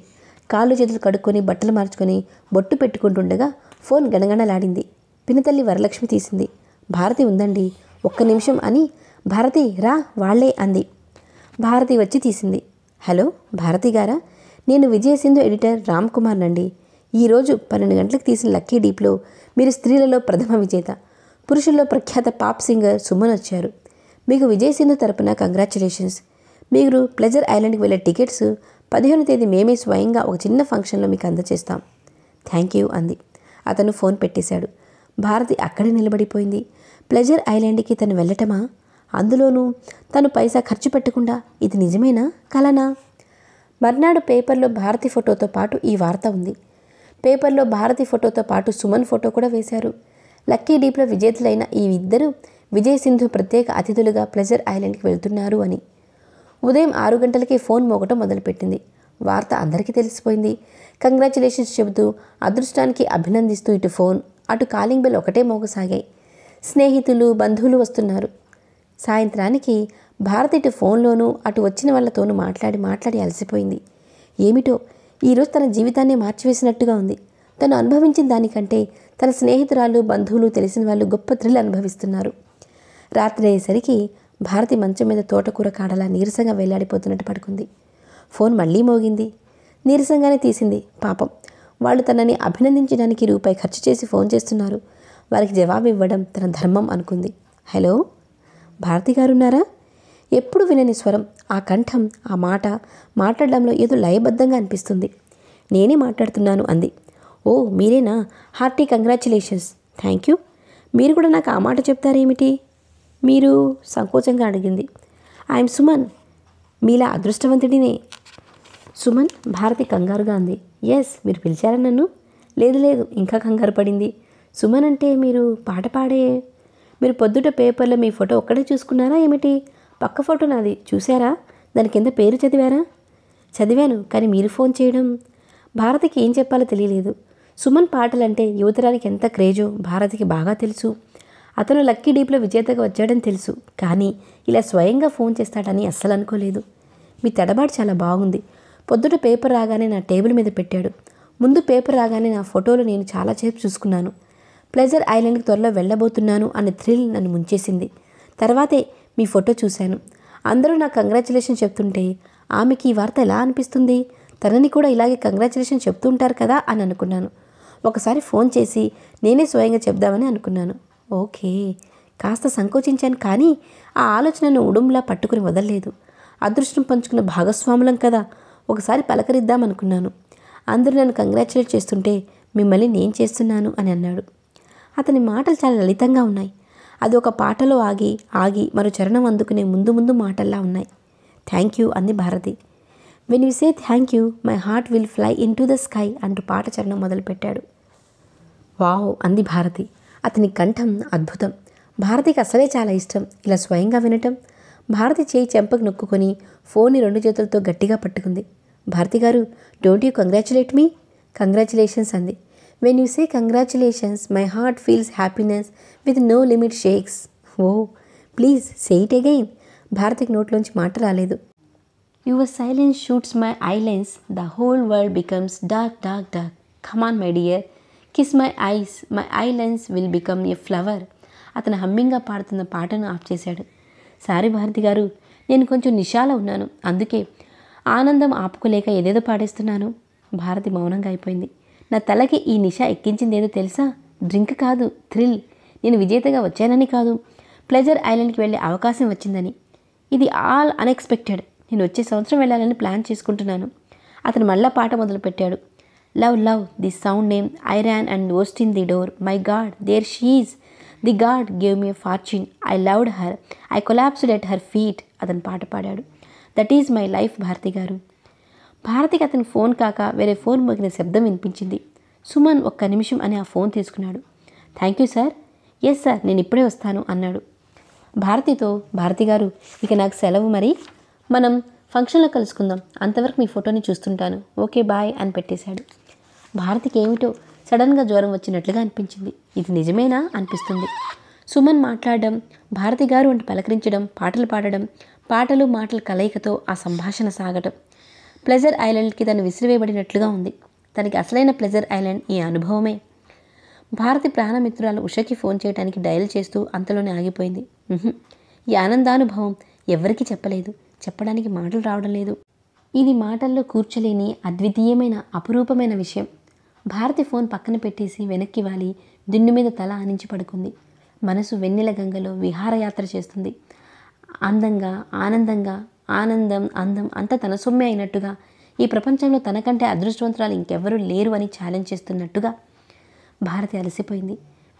A: కాళ్ళు చేతులు కడుక్కొని బట్టలు మార్చుకొని బొట్టు పెట్టుకుంటుండగా ఫోన్ గణగణలాడింది పినతల్లి వరలక్ష్మి తీసింది భారతి ఉందండి ఒక్క నిమిషం అని భారతి రా వాళ్లే అంది భారతి వచ్చి తీసింది హలో భారతి గారా నేను విజయసింధు ఎడిటర్ రామ్ కుమార్ నండి ఈరోజు పన్నెండు గంటలకు తీసిన లక్కీ డీప్లో మీరు స్త్రీలలో ప్రథమ విజేత పురుషుల్లో ప్రఖ్యాత పాప్ సింగర్ సుమన్ వచ్చారు మీకు విజయసింధు తరపున కంగ్రాచులేషన్స్ మీరు ప్లెజర్ ఐలాండ్కి వెళ్ళే టికెట్స్ పదిహేను తేదీ మేమే స్వయంగా ఒక చిన్న ఫంక్షన్లో మీకు అందజేస్తాం థ్యాంక్ యూ అంది అతను ఫోన్ పెట్టేశాడు భారతి అక్కడే నిలబడిపోయింది ప్లెజర్ ఐలాండ్కి తను వెళ్ళటమా అందులోనూ తను పైసా ఖర్చు పెట్టకుండా ఇది నిజమేనా కలనా మర్నాడు పేపర్లో భారతి ఫోటోతో పాటు ఈ వార్త ఉంది పేపర్లో భారతి ఫోటోతో పాటు సుమన్ ఫోటో కూడా వేశారు లక్కీ డీప్లో విజేతలైన ఈ ఇద్దరు విజయ్ సింధు ప్రత్యేక అతిథులుగా ప్లెజర్ ఐలాండ్కి వెళ్తున్నారు అని ఉదయం ఆరు గంటలకే ఫోన్ మోగటం మొదలుపెట్టింది వార్త అందరికీ తెలిసిపోయింది కంగ్రాచులేషన్స్ చెబుతూ అదృష్టానికి అభినందిస్తూ ఇటు ఫోన్ అటు కాలింగ్ బెల్ ఒకటే మోగసాగాయి స్నేహితులు బంధువులు వస్తున్నారు సాయంత్రానికి భారతి ఇటు ఫోన్లోనూ అటు వచ్చిన వాళ్ళతోనూ మాట్లాడి మాట్లాడి అలసిపోయింది ఏమిటో ఈరోజు తన జీవితాన్ని మార్చివేసినట్టుగా ఉంది తను అనుభవించిన దానికంటే తన స్నేహితురాలు బంధువులు తెలిసిన వాళ్ళు గొప్ప థ్రిల్ అనుభవిస్తున్నారు రాత్రి అయ్యేసరికి భారతి మంచం మీద తోటకూర కాడలా నీరసంగా వేలాడిపోతున్నట్టు పడుకుంది ఫోన్ మళ్ళీ మోగింది నీరసంగానే తీసింది పాపం వాళ్ళు తనని అభినందించడానికి రూపాయి ఖర్చు చేసి ఫోన్ చేస్తున్నారు వారికి జవాబు ఇవ్వడం తన ధర్మం అనుకుంది హలో భారతి గారున్నారా ఎప్పుడు వినని స్వరం ఆ కంఠం ఆ మాట మాట్లాడడంలో ఏదో లయబద్ధంగా అనిపిస్తుంది నేనే మాట్లాడుతున్నాను అంది ఓ మీరేనా హార్టీ కంగ్రాచులేషన్స్ థ్యాంక్ యూ మీరు కూడా నాకు ఆ మాట చెప్తారేమిటి మీరు సంకోచంగా అడిగింది ఐఎమ్ సుమన్ మీలా అదృష్టవంతుడినే సుమన్ భారతి కంగారుగా అంది ఎస్ మీరు పిలిచారా నన్ను లేదు లేదు ఇంకా కంగారు పడింది సుమన్ అంటే మీరు పాట పాడే మీరు పొద్దుట పేపర్లో మీ ఫోటో ఒక్కడే చూసుకున్నారా ఏమిటి పక్క ఫోటో నాది చూసారా దాని కింద పేరు చదివారా చదివాను కానీ మీరు ఫోన్ చేయడం భారతికి ఏం చెప్పాలో తెలియలేదు సుమన్ పాటలంటే యువతరానికి ఎంత క్రేజో భారతికి బాగా తెలుసు అతను లక్కీ డీప్లో విజేతగా వచ్చాడని తెలుసు కానీ ఇలా స్వయంగా ఫోన్ చేస్తాడని అస్సలు అనుకోలేదు మీ తడబాటు చాలా బాగుంది పొద్దుట పేపర్ రాగానే నా టేబుల్ మీద పెట్టాడు ముందు పేపర్ రాగానే నా ఫోటోలు నేను చాలా చేపు చూసుకున్నాను ప్లెజర్ ఐలాండ్కి త్వరలో వెళ్ళబోతున్నాను అనే థ్రిల్ నన్ను ముంచేసింది తర్వాతే మీ ఫోటో చూశాను అందరూ నాకు కంగ్రాచులేషన్ చెప్తుంటే ఆమెకి ఈ వార్త ఎలా అనిపిస్తుంది తనని కూడా ఇలాగే కంగ్రాచులేషన్ చెప్తుంటారు కదా అని అనుకున్నాను ఒకసారి ఫోన్ చేసి నేనే స్వయంగా చెప్దామని అనుకున్నాను ఓకే కాస్త సంకోచించాను కానీ ఆ ఆలోచనను ఉడుంలా పట్టుకుని వదలలేదు అదృష్టం పంచుకున్న భాగస్వాములం కదా ఒకసారి పలకరిద్దామనుకున్నాను అందరూ నన్ను కంగ్రాచులేట్ చేస్తుంటే మిమ్మల్ని నేను చేస్తున్నాను అని అన్నాడు అతని మాటలు చాలా లలితంగా ఉన్నాయి అది ఒక పాటలో ఆగి ఆగి మరో చరణం అందుకునే ముందు ముందు మాటల్లా ఉన్నాయి థ్యాంక్ యూ అంది Bharati when you say thank you my heart will fly into the sky అంటూ పాట చరణం మొదలుపెట్టాడు వావ్ అంది భారతి అతని కంఠం అద్భుతం భారతికి అసలే చాలా ఇష్టం ఇలా స్వయంగా వినటం భారతి చేయి చెంపకు నొక్కుని ఫోన్ని రెండు చేతులతో గట్టిగా పట్టుకుంది Bharati garu don't you congratulate me congratulations అంది when you say congratulations my heart feels happiness with no limit shakes oh please say it again భారతికి నోట్లోంచి మాట రాలేదు your silence shoots my eyelines the whole world becomes dark dark dark come on my dear kiss my eyes my eyelines will become a flower అతను హమ్మింగ్గా పాడుతున్న పాటను of చేశాడు sorry Bharati గారు నేను కొంచెం నిషాల ఉన్నాను అందుకే ఆనందం ఆపుకోలేక ఏదేదో పాడేస్తున్నాను భారతి మౌనంగా అయిపోయింది నా తలకి ఈ నిష ఎక్కించింది ఏదో తెలుసా డ్రింక్ కాదు థ్రిల్ నేను విజేతగా వచ్చానని కాదు ప్లెజర్ ఐలాండ్కి వెళ్ళే అవకాశం వచ్చిందని ఇది ఆల్ అన్ఎక్స్పెక్టెడ్ నేను వచ్చే సంవత్సరం వెళ్ళాలని ప్లాన్ చేసుకుంటున్నాను అతను మళ్ళా పాట మొదలుపెట్టాడు love love the sound name I ran and ఓస్ట్ in the door my god there she's the god gave me fortune I loved her I collapsed at her feet అతను పాట పాడాడు that is my life Bharati garu భారతికి అతని phone కాక వేరే phone మోగిన శబ్దం వినిపించింది సుమన్ ఒక్క నిమిషం అని ఆ ఫోన్ తీసుకున్నాడు thank you sir yes sir నేను ఇప్పుడే వస్తాను అన్నాడు భారతితో భారతి గారు ఇక నాకు సెలవు మరి మనం ఫంక్షన్లో కలుసుకుందాం అంతవరకు మీ ఫోటోని చూస్తుంటాను ఓకే బాయ్ అని పెట్టేశాడు భారతికి ఏమిటో సడన్గా జ్వరం వచ్చినట్లుగా అనిపించింది ఇది నిజమేనా అనిపిస్తుంది సుమన్ మాట్లాడడం భారతి గారు వంటి పలకరించడం పాటలు పాడడం పాటలు మాటల కలయికతో ఆ సంభాషణ సాగటం ప్లెజర్ ఐలాండ్కి తను విసిరివేయబడినట్లుగా ఉంది తనకి అసలైన ప్లెజర్ ఐలాండ్ ఈ అనుభవమే భారతి ప్రాణమిత్రురాలు ఉషకి ఫోన్ చేయడానికి డయల్ చేస్తూ అంతలోనే ఆగిపోయింది ఈ ఆనందానుభవం ఎవరికీ చెప్పలేదు చెప్పడానికి మాటలు రావడం లేదు ఇది మాటల్లో కూర్చోలేని అద్వితీయమైన అపురూపమైన విషయం భారతి ఫోన్ పక్కన పెట్టేసి వెనక్కి వాలి దిండు మీద తల ఆనించి పడుకుంది మనసు వెన్నెల గంగలో విహారయాత్ర చేస్తుంది అందంగా ఆనందంగా ఆనందం అందం అంతా తన సొమ్మే అయినట్టుగా ఈ ప్రపంచంలో తనకంటే అదృష్టవంతురాలు ఇంకెవ్వరూ లేరు అని ఛాలెంజ్ చేస్తున్నట్టుగా భారతి అలసిపోయింది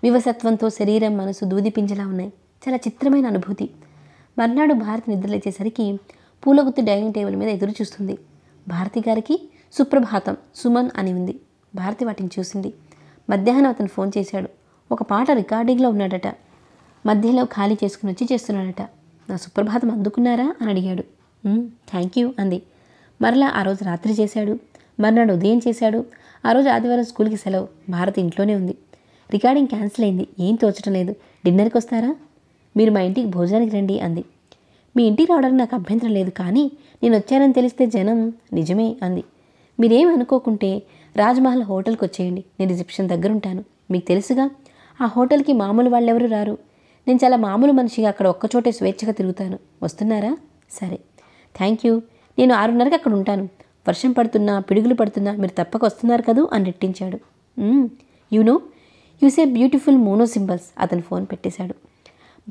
A: వివసత్వంతో శరీరం మనసు దూదిపింజలా ఉన్నాయి చాలా చిత్రమైన అనుభూతి మర్నాడు భారతి నిద్రలేచేసరికి పూలగుత్తి డైనింగ్ టేబుల్ మీద ఎదురు చూస్తుంది భారతి గారికి సుప్రభాతం సుమన్ అని ఉంది భారతి వాటిని చూసింది మధ్యాహ్నం అతను ఫోన్ చేశాడు ఒక పాట రికార్డింగ్లో ఉన్నాడట మధ్యలో ఖాళీ చేసుకుని వచ్చి చేస్తున్నాడట నా సుప్రభాతం అందుకున్నారా అని అడిగాడు థ్యాంక్ యూ అంది మరలా ఆ రోజు రాత్రి చేశాడు మర్నాడు ఉదయం చేశాడు ఆ రోజు ఆదివారం స్కూల్కి సెలవు భారత్ ఇంట్లోనే ఉంది రికార్డింగ్ క్యాన్సిల్ అయింది ఏం తోచడం లేదు డిన్నర్కి వస్తారా మీరు మా ఇంటికి భోజనానికి రండి అంది మీ ఇంటికి రావడానికి నాకు అభ్యంతరం లేదు కానీ నేను వచ్చానని తెలిస్తే జనం నిజమే అంది మీరేం అనుకోకుంటే రాజ్మహల్ హోటల్కి వచ్చేయండి నేను రిసెప్షన్ దగ్గరుంటాను మీకు తెలుసుగా ఆ హోటల్కి మామూలు వాళ్ళెవరూ రారు నేను చాలా మామూలు మనిషిగా అక్కడ ఒక్కచోటే స్వేచ్ఛగా తిరుగుతాను వస్తున్నారా సరే థ్యాంక్ యూ నేను ఆరున్నరకి అక్కడ ఉంటాను వర్షం పడుతున్నా పిడుగులు పడుతున్నా మీరు తప్పక వస్తున్నారు కదూ అని రెట్టించాడు you know you say beautiful mono symbols అతను ఫోన్ పెట్టేశాడు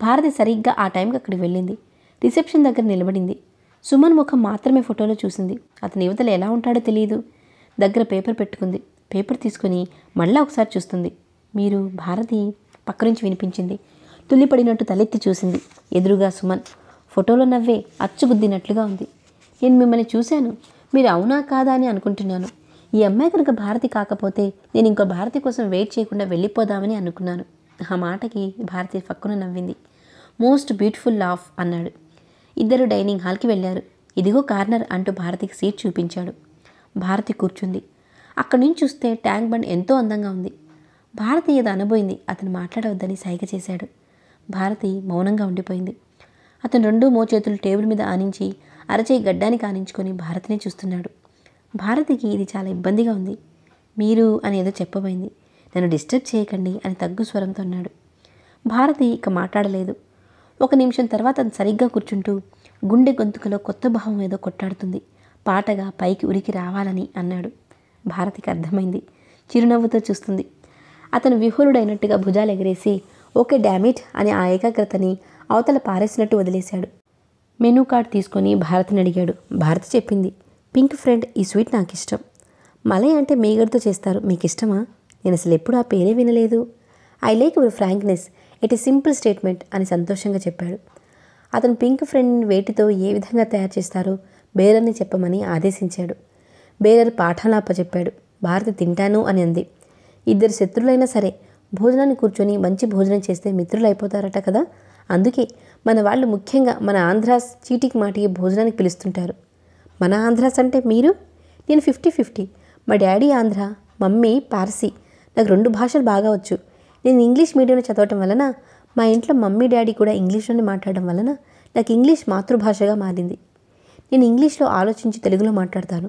A: భారతి సరిగ్గా ఆ టైంకి అక్కడికి వెళ్ళింది రిసెప్షన్ దగ్గర నిలబడింది సుమన్ ముఖం మాత్రమే ఫోటోలో చూసింది అతని యువతలు ఎలా ఉంటాడో తెలియదు దగ్గర పేపర్ పెట్టుకుంది పేపర్ తీసుకుని మళ్ళీ ఒకసారి చూస్తుంది మీరు భారతి పక్క నుంచి వినిపించింది తుల్లిపడినట్టు తలెత్తి చూసింది ఎదురుగా సుమన్ ఫోటోలో నవ్వే అచ్చుగుద్దినట్లుగా ఉంది నేను మిమ్మల్ని చూశాను మీరు అవునా కాదా అని అనుకుంటున్నాను ఈ అమ్మాయి కనుక భారతి కాకపోతే నేను ఇంకో భారతి కోసం వెయిట్ చేయకుండా వెళ్ళిపోదామని అనుకున్నాను ఆ మాటకి భారతి ఫక్కున నవ్వింది మోస్ట్ బ్యూటిఫుల్ లాఫ్ అన్నాడు ఇద్దరు డైనింగ్ హాల్కి వెళ్ళారు ఇదిగో కార్నర్ అంటూ భారతికి సీట్ చూపించాడు భారతి కూర్చుంది అక్కడి నుంచి చూస్తే ట్యాంక్ బండ్ ఎంతో అందంగా ఉంది భారతి ఏదో అనబోయింది అతను మాట్లాడవద్దని సైగ చేశాడు భారతి మౌనంగా ఉండిపోయింది అతను రెండు మోచేతులు టేబుల్ మీద ఆనించి అరచేయి గడ్డానికి ఆనించుకొని భారతిని చూస్తున్నాడు భారతికి ఇది చాలా ఇబ్బందిగా ఉంది మీరు అనేదో చెప్పబోయింది నన్ను డిస్టర్బ్ చేయకండి అని తగ్గు స్వరంతో అన్నాడు భారతి ఇక మాట్లాడలేదు ఒక నిమిషం తర్వాత అది సరిగ్గా కూర్చుంటూ గుండె గొంతుకలో కొత్త భావం ఏదో కొట్టాడుతుంది పాటగా పైకి ఉరికి రావాలని అన్నాడు భారతికి అర్థమైంది చిరునవ్వుతో చూస్తుంది అతను విహులుడైనట్టుగా భుజాలు ఎగరేసి ఓకే డామిట్ అని ఆ ఏకాగ్రతని అవతల పారేసినట్టు వదిలేశాడు మెనూ కార్డ్ తీసుకొని భారత్ని అడిగాడు భారత్ చెప్పింది పింక్ ఫ్రెండ్ ఈ స్వీట్ నాకు ఇష్టం మలై అంటే మీగడ్తో చేస్తారు మీకు ఇష్టమా నేను అసలు ఎప్పుడు ఆ పేరే వినలేదు I like your frankness it ఈ సింపుల్ స్టేట్మెంట్ అని సంతోషంగా చెప్పాడు అతను పింక్ ఫ్రెండ్ వేటితో ఏ విధంగా తయారు చేస్తారో బేరర్ని చెప్పమని ఆదేశించాడు బేరర్ పాఠాలాప చెప్పాడు భారత్ తింటాను అని అంది ఇద్దరు శత్రులైనా సరే భోజనాన్ని కూర్చొని మంచి భోజనం చేస్తే మిత్రులు అయిపోతారట కదా అందుకే మన వాళ్ళు ముఖ్యంగా మన ఆంధ్రాస్ చీటికి మాటి భోజనానికి పిలుస్తుంటారు మన ఆంధ్రాస్ అంటే మీరు నేను ఫిఫ్టీ ఫిఫ్టీ మా డాడీ ఆంధ్ర మమ్మీ పార్సీ నాకు రెండు భాషలు బాగా వచ్చు నేను ఇంగ్లీష్ మీడియంలో చదవటం వలన మా ఇంట్లో మమ్మీ డాడీ కూడా ఇంగ్లీష్లోనే మాట్లాడడం వలన నాకు ఇంగ్లీష్ మాతృభాషగా మారింది నేను ఇంగ్లీష్లో ఆలోచించి తెలుగులో మాట్లాడతాను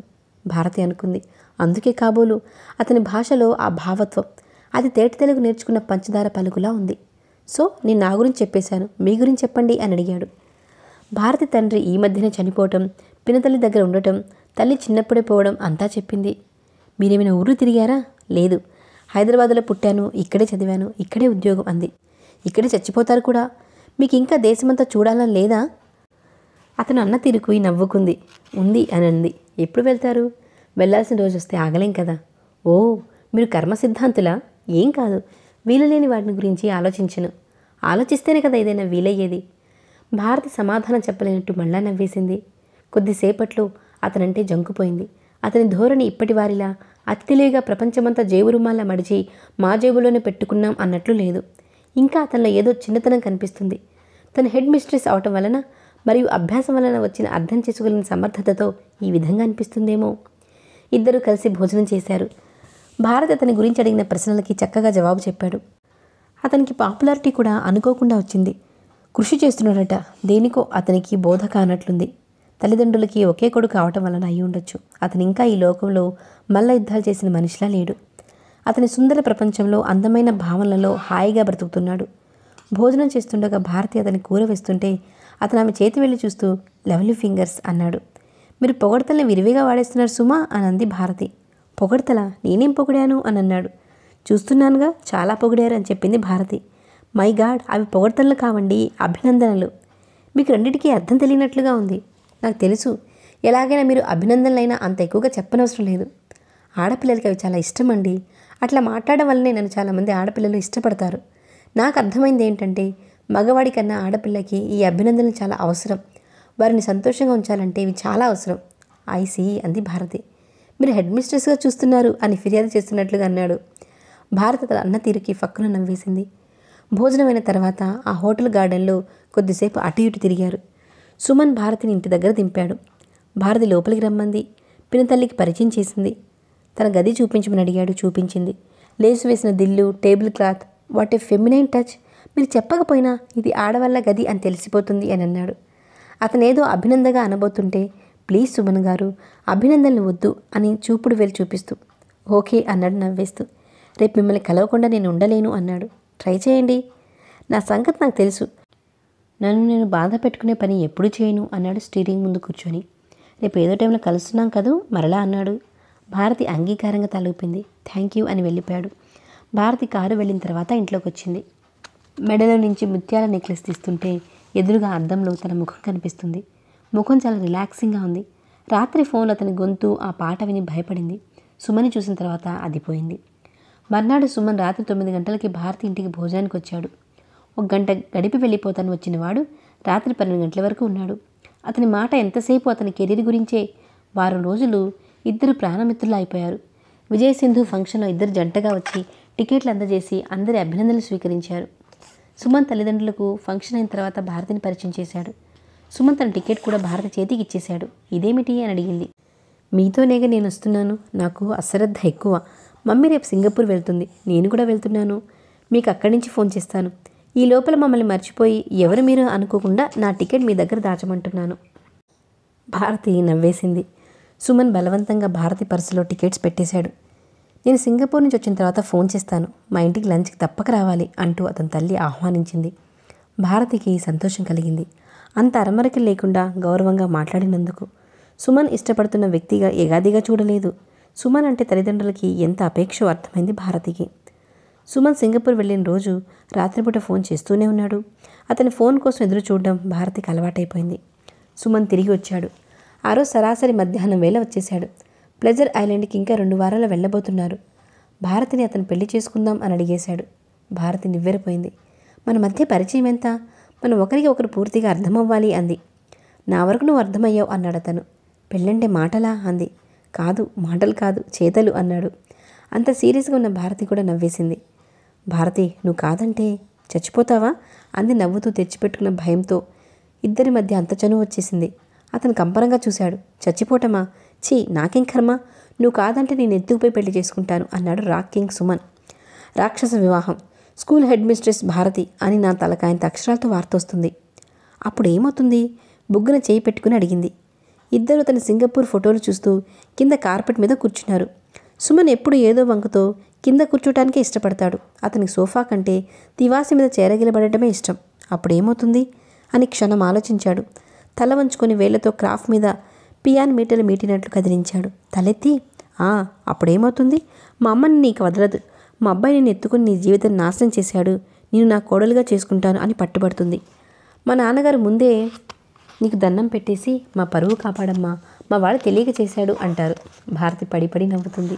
A: భారతి అనుకుంది అందుకే కాబోలు అతని భాషలో ఆ భావత్వం అది తేటి తెలుగు నేర్చుకున్న పంచదార పలుకులా ఉంది సో నేను నా గురించి చెప్పేశాను మీ గురించి చెప్పండి అని అడిగాడు భారతి తండ్రి ఈ మధ్యనే చనిపోవటం పినతల్లి దగ్గర ఉండటం తల్లి చిన్నప్పుడే పోవడం అంతా చెప్పింది మీరేమైనా ఊరు తిరిగారా లేదు హైదరాబాద్లో పుట్టాను ఇక్కడే చదివాను ఇక్కడే ఉద్యోగం అంది ఇక్కడే చచ్చిపోతారు కూడా మీకు ఇంకా దేశమంతా చూడాలని లేదా అతను అన్న తిరుకుయి నవ్వుకుంది ఉంది అని అంది ఎప్పుడు వెళ్తారు వెళ్ళాల్సిన రోజు వస్తే ఆగలేం కదా ఓ మీరు కర్మ సిద్ధాంతులా ఏం కాదు వీలులేని వాటిని గురించి ఆలోచించను ఆలోచిస్తేనే కదా ఏదైనా వీలయ్యేది భారతి సమాధానం చెప్పలేనట్టు మళ్ళా నవ్వేసింది కొద్దిసేపట్లో అతనంటే జంకుపోయింది అతని ధోరణి ఇప్పటి వారిలా అత్తిలేగా ప్రపంచమంతా జేబురుమాల మడిచి మా జేబులోనే పెట్టుకున్నాం అన్నట్లు లేదు ఇంకా అతనిలో ఏదో చిన్నతనం కనిపిస్తుంది తన హెడ్ మిస్ట్రెస్ అవటం వలన మరియు అభ్యాసం వలన వచ్చిన అర్థం చేసుకోలేని సమర్థతతో ఈ విధంగా అనిపిస్తుందేమో ఇద్దరు కలిసి భోజనం చేశారు భారత్ అతని గురించి అడిగిన ప్రశ్నలకి చక్కగా జవాబు చెప్పాడు అతనికి పాపులారిటీ కూడా అనుకోకుండా వచ్చింది కృషి చేస్తున్నాడట దేనికో అతనికి బోధ కానట్లుంది తల్లిదండ్రులకి ఒకే కొడుకు కావటం వలన అయి ఉండొచ్చు అతను ఇంకా ఈ లోకంలో మల్ల యుద్ధాలు చేసిన మనిషిలా లేడు అతని సుందర ప్రపంచంలో అందమైన భావనలలో హాయిగా బ్రతుకుతున్నాడు భోజనం చేస్తుండగా భారతి అతని కూర వేస్తుంటే అతను ఆమె చేతి వెళ్ళి చూస్తూ లెవెల్ ఫింగర్స్ అన్నాడు మీరు పొగడతల్ని విరివిగా వాడేస్తున్నారు సుమా అని అంది భారతి పొగడతలా నేనేం పొగిడాను అని అన్నాడు చూస్తున్నానుగా చాలా పొగిడారు అని చెప్పింది భారతి మై గాడ్ అవి పొగడతలు కావండి అభినందనలు మీకు రెండింటికి అర్థం తెలియనట్లుగా ఉంది నాకు తెలుసు ఎలాగైనా మీరు అభినందనలైనా అంత ఎక్కువగా చెప్పనవసరం లేదు ఆడపిల్లలకి అవి చాలా ఇష్టం అండి అట్లా మాట్లాడడం వల్లనే నన్ను చాలామంది ఆడపిల్లలు ఇష్టపడతారు నాకు అర్థమైంది ఏంటంటే మగవాడి కన్నా ఆడపిల్లకి ఈ అభినందనలు చాలా అవసరం వారిని సంతోషంగా ఉంచాలంటే ఇవి చాలా అవసరం ఐసీ అంది భారతి మీరు హెడ్ మిస్ట్రెస్గా చూస్తున్నారు అని ఫిర్యాదు చేస్తున్నట్లుగా అన్నాడు భారత తన అన్న తీరుకి ఫక్కున నవ్వేసింది భోజనమైన తర్వాత ఆ హోటల్ గార్డెన్లో కొద్దిసేపు అటు ఇటు తిరిగారు సుమన్ భారతిని ఇంటి దగ్గర దింపాడు భారతి లోపలికి రమ్మంది పినతల్లికి పరిచయం చేసింది తన గది చూపించమని అడిగాడు చూపించింది లేసు వేసిన దిల్లు table cloth what a feminine touch మీరు చెప్పకపోయినా ఇది ఆడవాళ్ళ గది అని తెలిసిపోతుంది అని అన్నాడు అతనేదో అభినందగా అనబోతుంటే ప్లీజ్ సుమన్ గారు అభినందనలు వద్దు అని చూపుడు వేలు చూపిస్తూ ఓకే అన్నాడు నవ్వేస్తూ రేపు మిమ్మల్ని కలవకుండా నేను ఉండలేను అన్నాడు ట్రై చేయండి నా సంగతి నాకు తెలుసు నన్ను నేను బాధ పెట్టుకునే పని ఎప్పుడు చేయను అన్నాడు స్టీరింగ్ ముందు కూర్చొని రేపు ఏదో టైంలో కలుస్తున్నాం కదూ మరలా అన్నాడు భారతి అంగీకారంగా తలూపింది థ్యాంక్ యూ అని వెళ్ళిపోయాడు భారతి కారు వెళ్ళిన తర్వాత ఇంట్లోకి వచ్చింది మెడలో నుంచి ముత్యాల నెక్లెస్ తీస్తుంటే ఎదురుగా అద్దంలో తన ముఖం కనిపిస్తుంది ముఖం చాలా రిలాక్సింగ్గా ఉంది రాత్రి ఫోన్లో అతని గొంతు ఆ పాట విని భయపడింది సుమని చూసిన తర్వాత అదిపోయింది మర్నాడు సుమన్ రాత్రి తొమ్మిది గంటలకి భారతి ఇంటికి భోజనానికి వచ్చాడు ఒక గంట గడిపి వెళ్ళిపోతాను వచ్చినవాడు రాత్రి పన్నెండు గంటల వరకు ఉన్నాడు అతని మాట ఎంతసేపు అతని కెరీర్ గురించే వారం రోజులు ఇద్దరు ప్రాణమిత్రులు అయిపోయారు విజయ్ సింధు ఫంక్షన్లో ఇద్దరు జంటగా వచ్చి టికెట్లు అందజేసి అందరి అభినందనలు స్వీకరించారు సుమన్ తల్లిదండ్రులకు ఫంక్షన్ అయిన తర్వాత భారతిని పరిచయం చేశాడు సుమంత్ తన టికెట్ కూడా భారత చేతికి ఇచ్చేశాడు ఇదేమిటి అని అడిగింది మీతోనేగా నేను వస్తున్నాను నాకు అశ్రద్ధ ఎక్కువ మమ్మీ రేపు సింగపూర్ వెళ్తుంది నేను కూడా వెళ్తున్నాను మీకు అక్కడి నుంచి ఫోన్ చేస్తాను ఈ లోపల మమ్మల్ని మర్చిపోయి ఎవరు మీరు అనుకోకుండా నా టికెట్ మీ దగ్గర దాచమంటున్నాను భారతి నవ్వేసింది సుమన్ బలవంతంగా భారతి పర్సులో టికెట్స్ పెట్టేశాడు నేను సింగపూర్ నుంచి వచ్చిన తర్వాత ఫోన్ చేస్తాను మా ఇంటికి లంచ్కి తప్పక రావాలి అంటూ అతని తల్లి ఆహ్వానించింది భారతికి సంతోషం కలిగింది అంత అరమరిక లేకుండా గౌరవంగా మాట్లాడినందుకు సుమన్ ఇష్టపడుతున్న వ్యక్తిగా ఏగాదిగా చూడలేదు సుమన్ అంటే తల్లిదండ్రులకి ఎంత అపేక్ష అర్థమైంది భారతికి సుమన్ సింగపూర్ వెళ్ళిన రోజు రాత్రిపూట ఫోన్ చేస్తూనే ఉన్నాడు అతని ఫోన్ కోసం ఎదురు చూడడం భారతికి అలవాటైపోయింది సుమన్ తిరిగి వచ్చాడు ఆ రోజు సరాసరి మధ్యాహ్నం వేళ వచ్చేశాడు ప్లెజర్ ఐలాండ్కి ఇంకా రెండు వారాలు వెళ్ళబోతున్నారు భారతిని అతను పెళ్లి చేసుకుందాం అని అడిగేశాడు భారతి నివ్వెరపోయింది మన మధ్య పరిచయం ఎంత మనం ఒకరికి ఒకరు పూర్తిగా అర్థమవ్వాలి అంది నా వరకు నువ్వు అర్థమయ్యావు అన్నాడు అతను పెళ్ళంటే మాటలా అంది కాదు మాటలు కాదు చేతలు అన్నాడు అంత సీరియస్గా ఉన్న భారతి కూడా నవ్వేసింది భారతి నువ్వు కాదంటే చచ్చిపోతావా అంది నవ్వుతూ తెచ్చిపెట్టుకున్న భయంతో ఇద్దరి మధ్య అంత చనువు వచ్చేసింది అతను కంపరంగా చూశాడు చచ్చిపోటమా చీ నాకేం కర్మ నువ్వు కాదంటే నేను ఎత్తుకుపోయి పెళ్లి చేసుకుంటాను అన్నాడు కింగ్ సుమన్ రాక్షస వివాహం స్కూల్ హెడ్ మిస్ట్రెస్ భారతి అని నా తలకాయంత అక్షరాలతో వార్తొస్తుంది అప్పుడు ఏమవుతుంది బుగ్గన చేయి పెట్టుకుని అడిగింది ఇద్దరు తన సింగపూర్ ఫోటోలు చూస్తూ కింద కార్పెట్ మీద కూర్చున్నారు సుమన్ ఎప్పుడు ఏదో వంకతో కింద కూర్చోటానికే ఇష్టపడతాడు అతనికి సోఫా కంటే తివాసి మీద చేరగిలబడటమే ఇష్టం అప్పుడేమవుతుంది అని క్షణం ఆలోచించాడు తల వంచుకొని వేళ్లతో క్రాఫ్ట్ మీద పియాన్ మీటలు మీటినట్లు కదిలించాడు తలెత్తి ఆ అప్పుడేమవుతుంది మా అమ్మని నీకు వదలదు మా అబ్బాయి నేను ఎత్తుకుని నీ జీవితం నాశనం చేశాడు నేను నా కోడలుగా చేసుకుంటాను అని పట్టుబడుతుంది మా నాన్నగారు ముందే నీకు దండం పెట్టేసి మా పరువు కాపాడమ్మా మా వాడు తెలియక చేశాడు అంటారు భారతి పడిపడి నవ్వుతుంది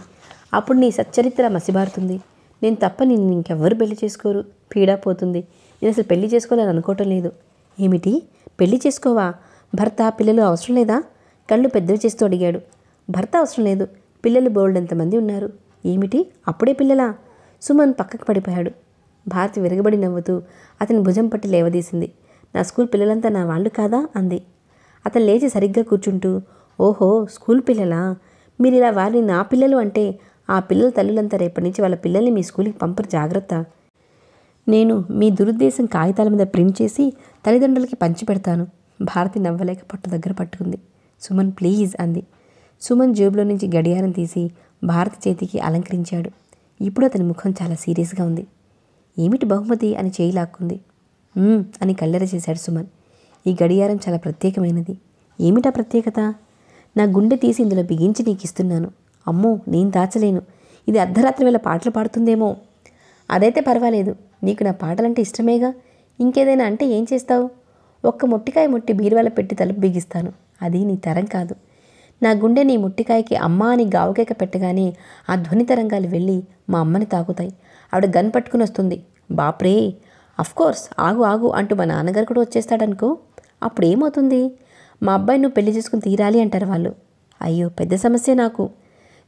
A: అప్పుడు నీ సచ్చరిత్ర మసిబారుతుంది నేను తప్ప నిన్ను ఇంకెవ్వరు పెళ్లి చేసుకోరు పీడా పోతుంది నేను అసలు పెళ్లి చేసుకోవాలని అనుకోవటం లేదు ఏమిటి పెళ్లి చేసుకోవా భర్త పిల్లలు అవసరం లేదా కళ్ళు పెద్దవి చేస్తూ అడిగాడు భర్త అవసరం లేదు పిల్లలు బోల్డ్ ఎంతమంది ఉన్నారు ఏమిటి అప్పుడే పిల్లలా సుమన్ పక్కకు పడిపోయాడు భారతి విరగబడి నవ్వుతూ అతని భుజం పట్టి లేవదీసింది నా స్కూల్ పిల్లలంతా నా వాళ్ళు కాదా అంది అతను లేచి సరిగ్గా కూర్చుంటూ ఓహో స్కూల్ పిల్లలా మీరు ఇలా వారిని నా పిల్లలు అంటే ఆ పిల్లల తల్లులంతా రేపటి నుంచి వాళ్ళ పిల్లల్ని మీ స్కూల్కి పంపరు జాగ్రత్త నేను మీ దురుద్దేశం కాగితాల మీద ప్రింట్ చేసి తల్లిదండ్రులకి పంచిపెడతాను భారతి నవ్వలేక పట్టు దగ్గర పట్టుకుంది సుమన్ ప్లీజ్ అంది సుమన్ జేబులో నుంచి గడియారం తీసి భారతి చేతికి అలంకరించాడు ఇప్పుడు అతని ముఖం చాలా సీరియస్గా ఉంది ఏమిటి బహుమతి అని చేయిలాక్కుంది అని కళ్ళెర చేశాడు సుమన్ ఈ గడియారం చాలా ప్రత్యేకమైనది ఏమిటా ప్రత్యేకత నా గుండె తీసి ఇందులో బిగించి నీకు ఇస్తున్నాను అమ్మో నేను దాచలేను ఇది అర్ధరాత్రి వేళ పాటలు పాడుతుందేమో అదైతే పర్వాలేదు నీకు నా పాటలంటే ఇష్టమేగా ఇంకేదైనా అంటే ఏం చేస్తావు ఒక్క మొట్టికాయ ముట్టి బీరువాల పెట్టి తలుపు బిగిస్తాను అది నీ తరం కాదు నా గుండె నీ ముట్టికాయకి అమ్మ అని గావుకేక పెట్టగానే ఆ ధ్వని తరంగాలు వెళ్ళి మా అమ్మని తాకుతాయి ఆవిడ గన్ పట్టుకుని వస్తుంది బాప్రే అఫ్కోర్స్ ఆగు ఆగు అంటూ మా నాన్నగారు కూడా వచ్చేస్తాడనుకో అప్పుడు ఏమవుతుంది మా అబ్బాయి నువ్వు పెళ్లి చేసుకుని తీరాలి అంటారు వాళ్ళు అయ్యో పెద్ద సమస్య నాకు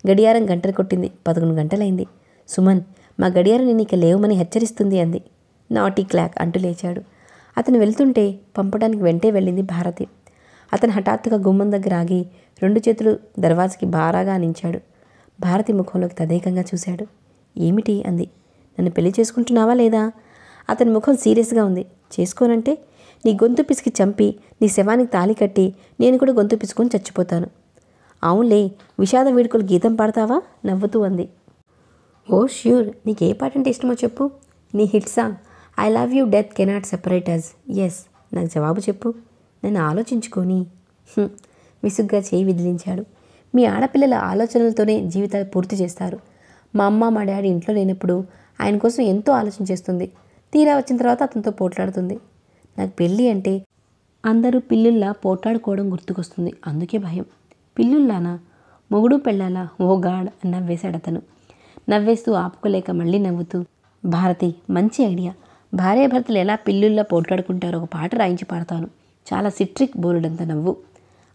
A: గడియారం గంటలు కొట్టింది పదకొండు గంటలైంది సుమన్ మా గడియారం నేను ఇక లేవమని హెచ్చరిస్తుంది అంది నాటి క్లాక్ అంటూ లేచాడు అతను వెళ్తుంటే పంపడానికి వెంటే వెళ్ళింది భారతి అతను హఠాత్తుగా గుమ్మం దగ్గర ఆగి రెండు చేతులు దర్వాజకి భారాగా అనించాడు భారతి ముఖంలోకి తదేకంగా చూశాడు ఏమిటి అంది నన్ను పెళ్లి చేసుకుంటున్నావా లేదా అతని ముఖం సీరియస్గా ఉంది చేసుకోనంటే నీ గొంతు పిసికి చంపి నీ శవానికి తాళి కట్టి నేను కూడా గొంతు పిసుకొని చచ్చిపోతాను అవునులే విషాద వేడుకలు గీతం పాడతావా నవ్వుతూ అంది ఓ ష్యూర్ నీకు ఏ పాట అంటే ఇష్టమో చెప్పు నీ hit song I love you death cannot separate us yes నాకు జవాబు చెప్పు నేను ఆలోచించుకొని విసుగ్గా చేయి విదిలించాడు మీ ఆడపిల్లల ఆలోచనలతోనే జీవితాలు పూర్తి చేస్తారు మా అమ్మ మా డాడీ ఇంట్లో లేనప్పుడు ఆయన కోసం ఎంతో ఆలోచన చేస్తుంది తీరా వచ్చిన తర్వాత అతనితో పోట్లాడుతుంది నాకు పెళ్ళి అంటే అందరూ పిల్లుల్లా పోట్లాడుకోవడం గుర్తుకొస్తుంది అందుకే భయం పిల్లుల్లానా మొగుడు పెళ్ళాలా ఓ గాడ్ అని నవ్వేశాడు అతను నవ్వేస్తూ ఆపుకోలేక మళ్ళీ నవ్వుతూ భారతి మంచి ఐడియా భార్యాభర్తలు ఎలా పిల్లుల్లా పోట్లాడుకుంటారో ఒక పాట రాయించి పాడతాను చాలా సిట్రిక్ బోలుడంత నవ్వు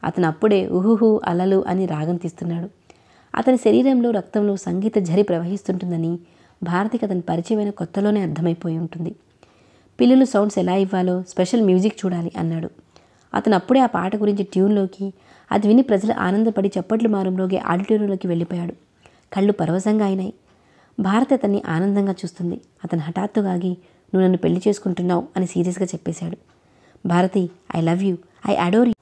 A: అతను అప్పుడే ఉహుహు అలలు అని రాగం తీస్తున్నాడు అతని శరీరంలో రక్తంలో సంగీత జరి ప్రవహిస్తుంటుందని భారతికి అతని పరిచయమైన కొత్తలోనే అర్థమైపోయి ఉంటుంది పిల్లలు సౌండ్స్ ఎలా ఇవ్వాలో స్పెషల్ మ్యూజిక్ చూడాలి అన్నాడు అతను అప్పుడే ఆ పాట గురించి ట్యూన్లోకి అది విని ప్రజలు ఆనందపడి చప్పట్లు మారంలోకి ఆడిటోరియంలోకి వెళ్ళిపోయాడు కళ్ళు పరవశంగా అయినాయి భారత్ అతన్ని ఆనందంగా చూస్తుంది అతను హఠాత్తుగా ఆగి నువ్వు నన్ను పెళ్లి చేసుకుంటున్నావు అని సీరియస్గా చెప్పేశాడు Bharati I love you I adore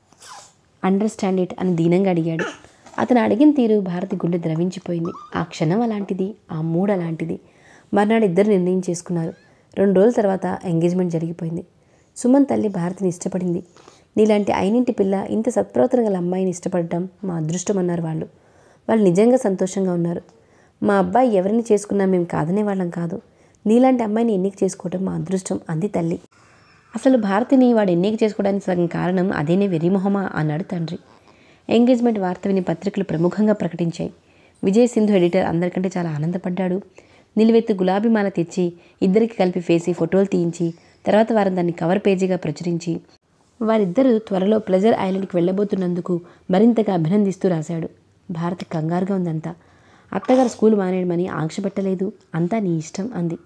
A: understand it అని దీనంగా అడిగాడు అతను అడిగిన తీరు భారతి గుండె ద్రవించిపోయింది ఆ క్షణం అలాంటిది ఆ మూడ్ అలాంటిది మర్నాడు ఇద్దరు నిర్ణయం చేసుకున్నారు రెండు రోజుల తర్వాత ఎంగేజ్మెంట్ జరిగిపోయింది సుమన్ తల్లి భారతిని ఇష్టపడింది నీలాంటి ఐనింటి పిల్ల ఇంత సత్ప్రవర్తన గల అమ్మాయిని ఇష్టపడటం మా అదృష్టం అన్నారు వాళ్ళు వాళ్ళు నిజంగా సంతోషంగా ఉన్నారు మా అబ్బాయి ఎవరిని చేసుకున్నా మేము కాదనే వాళ్ళం కాదు నీలాంటి అమ్మాయిని ఎన్నిక చేసుకోవటం మా అదృష్టం అంది తల్లి అసలు భారతిని వాడు ఎన్నిక చేసుకోవడానికి సగం కారణం అదేనే వెరిమొహమా అన్నాడు తండ్రి ఎంగేజ్మెంట్ వార్త విని పత్రికలు ప్రముఖంగా ప్రకటించాయి విజయ్ సింధు ఎడిటర్ అందరికంటే చాలా ఆనందపడ్డాడు నిలువెత్తు గులాబీ మాల తెచ్చి ఇద్దరికి కలిపి ఫేసి ఫోటోలు తీయించి తర్వాత వారం దాన్ని కవర్ పేజీగా ప్రచురించి వారిద్దరూ త్వరలో ప్లెజర్ ఐలాండ్కి వెళ్ళబోతున్నందుకు మరింతగా అభినందిస్తూ రాశాడు భారత్ కంగారుగా ఉందంతా అత్తగారు స్కూల్ మానేయడమని ఆంక్ష పెట్టలేదు అంతా నీ ఇష్టం అంది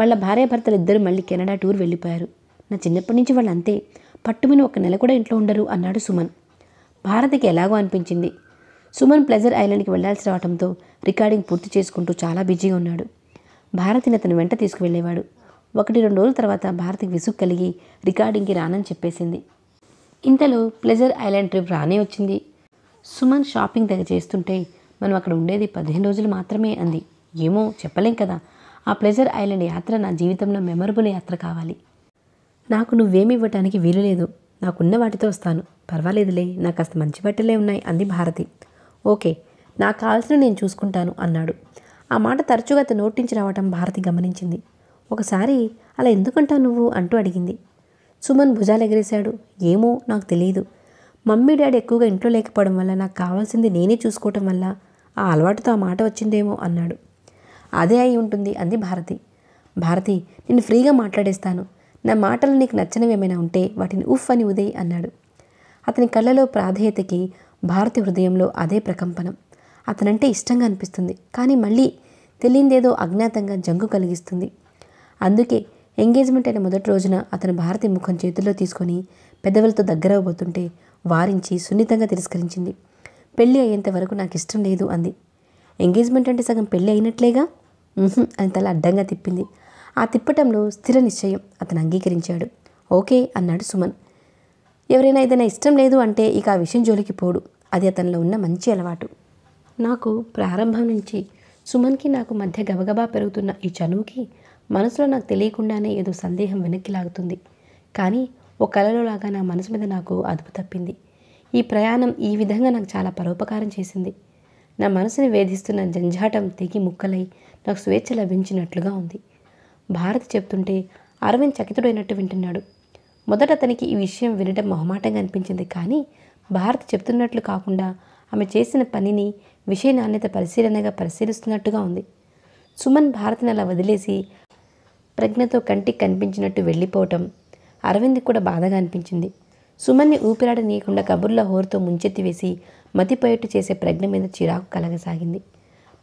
A: వాళ్ళ భార్యాభర్తలు ఇద్దరు మళ్ళీ కెనడా టూర్ వెళ్ళిపోయారు నా చిన్నప్పటి నుంచి వాళ్ళు అంతే పట్టుమని ఒక నెల కూడా ఇంట్లో ఉండరు అన్నాడు సుమన్ భారతికి ఎలాగో అనిపించింది సుమన్ ప్లెజర్ ఐలాండ్కి వెళ్లాల్సి రావడంతో రికార్డింగ్ పూర్తి చేసుకుంటూ చాలా బిజీగా ఉన్నాడు భారతిని అతను వెంట తీసుకువెళ్ళేవాడు ఒకటి రెండు రోజుల తర్వాత భారతికి విసుగు కలిగి రికార్డింగ్కి రానని చెప్పేసింది ఇంతలో ప్లెజర్ ఐలాండ్ ట్రిప్ రానే వచ్చింది సుమన్ షాపింగ్ దగ్గర చేస్తుంటే మనం అక్కడ ఉండేది పదిహేను రోజులు మాత్రమే అంది ఏమో చెప్పలేం కదా ఆ ప్లెజర్ ఐలాండ్ యాత్ర నా జీవితంలో మెమరబుల్ యాత్ర కావాలి నాకు నువ్వేమివ్వటానికి వీలులేదు నాకున్న వాటితో వస్తాను పర్వాలేదులే నాకు కాస్త మంచి బట్టలే ఉన్నాయి అంది భారతి ఓకే నాకు కావాల్సిన నేను చూసుకుంటాను అన్నాడు ఆ మాట తరచుగా అతను నోటించి రావటం భారతి గమనించింది ఒకసారి అలా ఎందుకంటావు నువ్వు అంటూ అడిగింది సుమన్ భుజాలు ఎగిరేశాడు ఏమో నాకు తెలియదు మమ్మీ డాడీ ఎక్కువగా ఇంట్లో లేకపోవడం వల్ల నాకు కావాల్సింది నేనే చూసుకోవటం వల్ల ఆ అలవాటుతో ఆ మాట వచ్చిందేమో అన్నాడు అదే అయి ఉంటుంది అంది భారతి భారతి నేను ఫ్రీగా మాట్లాడేస్తాను నా మాటలు నీకు నచ్చనివి ఏమైనా ఉంటే వాటిని ఉఫ్ అని ఉదయ్ అన్నాడు అతని కళ్ళలో ప్రాధేయతకి భారతి హృదయంలో అదే ప్రకంపనం అతనంటే ఇష్టంగా అనిపిస్తుంది కానీ మళ్ళీ తెలియదేదో అజ్ఞాతంగా జంగు కలిగిస్తుంది అందుకే ఎంగేజ్మెంట్ అయిన మొదటి రోజున అతను భారతి ముఖం చేతుల్లో తీసుకొని దగ్గర దగ్గరవబోతుంటే వారించి సున్నితంగా తిరస్కరించింది పెళ్ళి అయ్యేంత వరకు నాకు ఇష్టం లేదు అంది ఎంగేజ్మెంట్ అంటే సగం పెళ్ళి అయినట్లేగా అని తల అడ్డంగా తిప్పింది ఆ తిప్పటంలో స్థిర నిశ్చయం అతను అంగీకరించాడు ఓకే అన్నాడు సుమన్ ఎవరైనా ఏదైనా ఇష్టం లేదు అంటే ఇక ఆ విషయం జోలికి పోడు అది అతనిలో ఉన్న మంచి అలవాటు నాకు ప్రారంభం నుంచి సుమన్కి నాకు మధ్య గబగబా పెరుగుతున్న ఈ చనువుకి మనసులో నాకు తెలియకుండానే ఏదో సందేహం వెనక్కి లాగుతుంది కానీ ఓ లాగా నా మనసు మీద నాకు అదుపు తప్పింది ఈ ప్రయాణం ఈ విధంగా నాకు చాలా పరోపకారం చేసింది నా మనసుని వేధిస్తున్న జంజాటం తెగి ముక్కలై నాకు స్వేచ్ఛ లభించినట్లుగా ఉంది భారతి చెప్తుంటే అరవింద్ చకితుడైనట్టు వింటున్నాడు మొదట అతనికి ఈ విషయం వినడం మొహమాటంగా అనిపించింది కానీ భారతి చెప్తున్నట్లు కాకుండా ఆమె చేసిన పనిని విషయ నాణ్యత పరిశీలనగా పరిశీలిస్తున్నట్టుగా ఉంది సుమన్ భారతిని అలా వదిలేసి ప్రజ్ఞతో కంటికి కనిపించినట్టు వెళ్ళిపోవటం అరవింద్ కూడా బాధగా అనిపించింది సుమన్ని ఊపిరాడనీయకుండా కబుర్ల హోరుతో ముంచెత్తివేసి మతిపోయేట్టు చేసే ప్రజ్ఞ మీద చిరాకు కలగసాగింది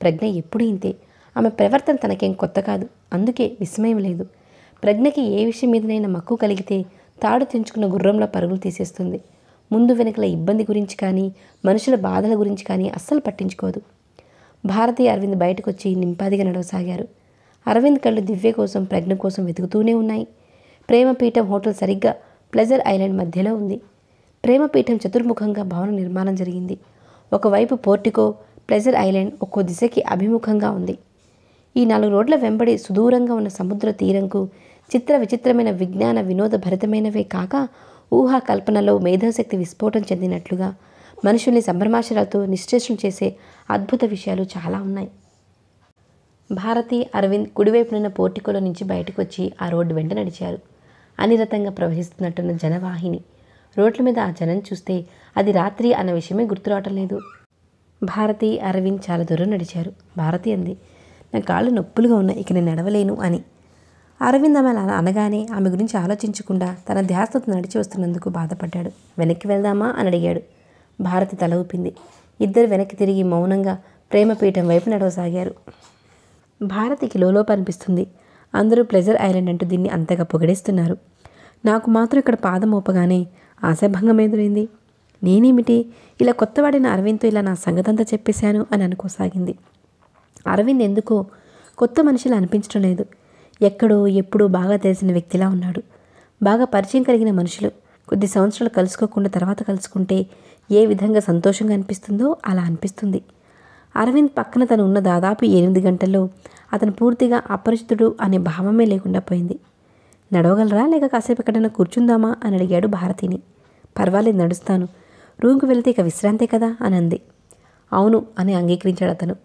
A: ప్రజ్ఞ ఎప్పుడు ఇంతే ఆమె ప్రవర్తన తనకేం కొత్త కాదు అందుకే విస్మయం లేదు ప్రజ్ఞకి ఏ విషయం మీదనైనా మక్కువ కలిగితే తాడు తెంచుకున్న గుర్రంలో పరుగులు తీసేస్తుంది ముందు వెనుకల ఇబ్బంది గురించి కానీ మనుషుల బాధల గురించి కానీ అస్సలు పట్టించుకోదు భారతి అరవింద్ బయటకు వచ్చి నింపాదిగా నడవసాగారు అరవింద్ కళ్ళు దివ్య కోసం ప్రజ్ఞ కోసం వెతుకుతూనే ఉన్నాయి ప్రేమపీఠం హోటల్ సరిగ్గా ప్లెజర్ ఐలాండ్ మధ్యలో ఉంది ప్రేమపీఠం చతుర్ముఖంగా భవన నిర్మాణం జరిగింది ఒకవైపు పోర్టికో ప్లెజర్ ఐలాండ్ ఒక్కో దిశకి అభిముఖంగా ఉంది ఈ నాలుగు రోడ్ల వెంబడి సుదూరంగా ఉన్న సముద్ర తీరంకు చిత్ర విచిత్రమైన విజ్ఞాన వినోద భరితమైనవే కాక ఊహా కల్పనలో మేధాశక్తి విస్ఫోటం చెందినట్లుగా మనుషుల్ని సంభ్రమాశలతో నిశ్చేషం చేసే అద్భుత విషయాలు చాలా ఉన్నాయి భారతి అరవింద్ కుడివైపునున్న పోర్టికోలో నుంచి బయటకు వచ్చి ఆ రోడ్డు వెంట నడిచారు అనిరతంగా ప్రవహిస్తున్నట్టున్న జనవాహిని రోడ్ల మీద ఆ జనం చూస్తే అది రాత్రి అన్న విషయమే గుర్తురావటం లేదు భారతి అరవింద్ చాలా దూరం నడిచారు భారతి అంది నా కాళ్ళు నొప్పులుగా ఉన్నాయి ఇక నేను నడవలేను అని అరవింద్ ఆమె అనగానే ఆమె గురించి ఆలోచించకుండా తన ధ్యాసతో నడిచి వస్తున్నందుకు బాధపడ్డాడు వెనక్కి వెళ్దామా అని అడిగాడు భారతి తల ఊపింది ఇద్దరు వెనక్కి తిరిగి మౌనంగా ప్రేమపీఠం వైపు నడవసాగారు భారతికి లోలోపు అనిపిస్తుంది అందరూ ప్లెజర్ ఐలాండ్ అంటూ దీన్ని అంతగా పొగిడేస్తున్నారు నాకు మాత్రం ఇక్కడ పాదం ఓపగానే ఆశాభంగం ఎదురైంది నేనేమిటి ఇలా కొత్తవాడిన అరవింద్తో ఇలా నా సంగతంతా చెప్పేశాను అని అనుకోసాగింది అరవింద్ ఎందుకో కొత్త మనుషులు అనిపించడం లేదు ఎక్కడో ఎప్పుడూ బాగా తెలిసిన వ్యక్తిలా ఉన్నాడు బాగా పరిచయం కలిగిన మనుషులు కొద్ది సంవత్సరాలు కలుసుకోకుండా తర్వాత కలుసుకుంటే ఏ విధంగా సంతోషంగా అనిపిస్తుందో అలా అనిపిస్తుంది అరవింద్ పక్కన తను ఉన్న దాదాపు ఎనిమిది గంటల్లో అతను పూర్తిగా అపరిచితుడు అనే భావమే లేకుండా పోయింది నడవగలరా లేక కాసేపు ఎక్కడైనా కూర్చుందామా అని అడిగాడు భారతిని పర్వాలేదు నడుస్తాను రూమ్కి వెళితే ఇక విశ్రాంతే కదా అని అంది అవును అని అంగీకరించాడు అతను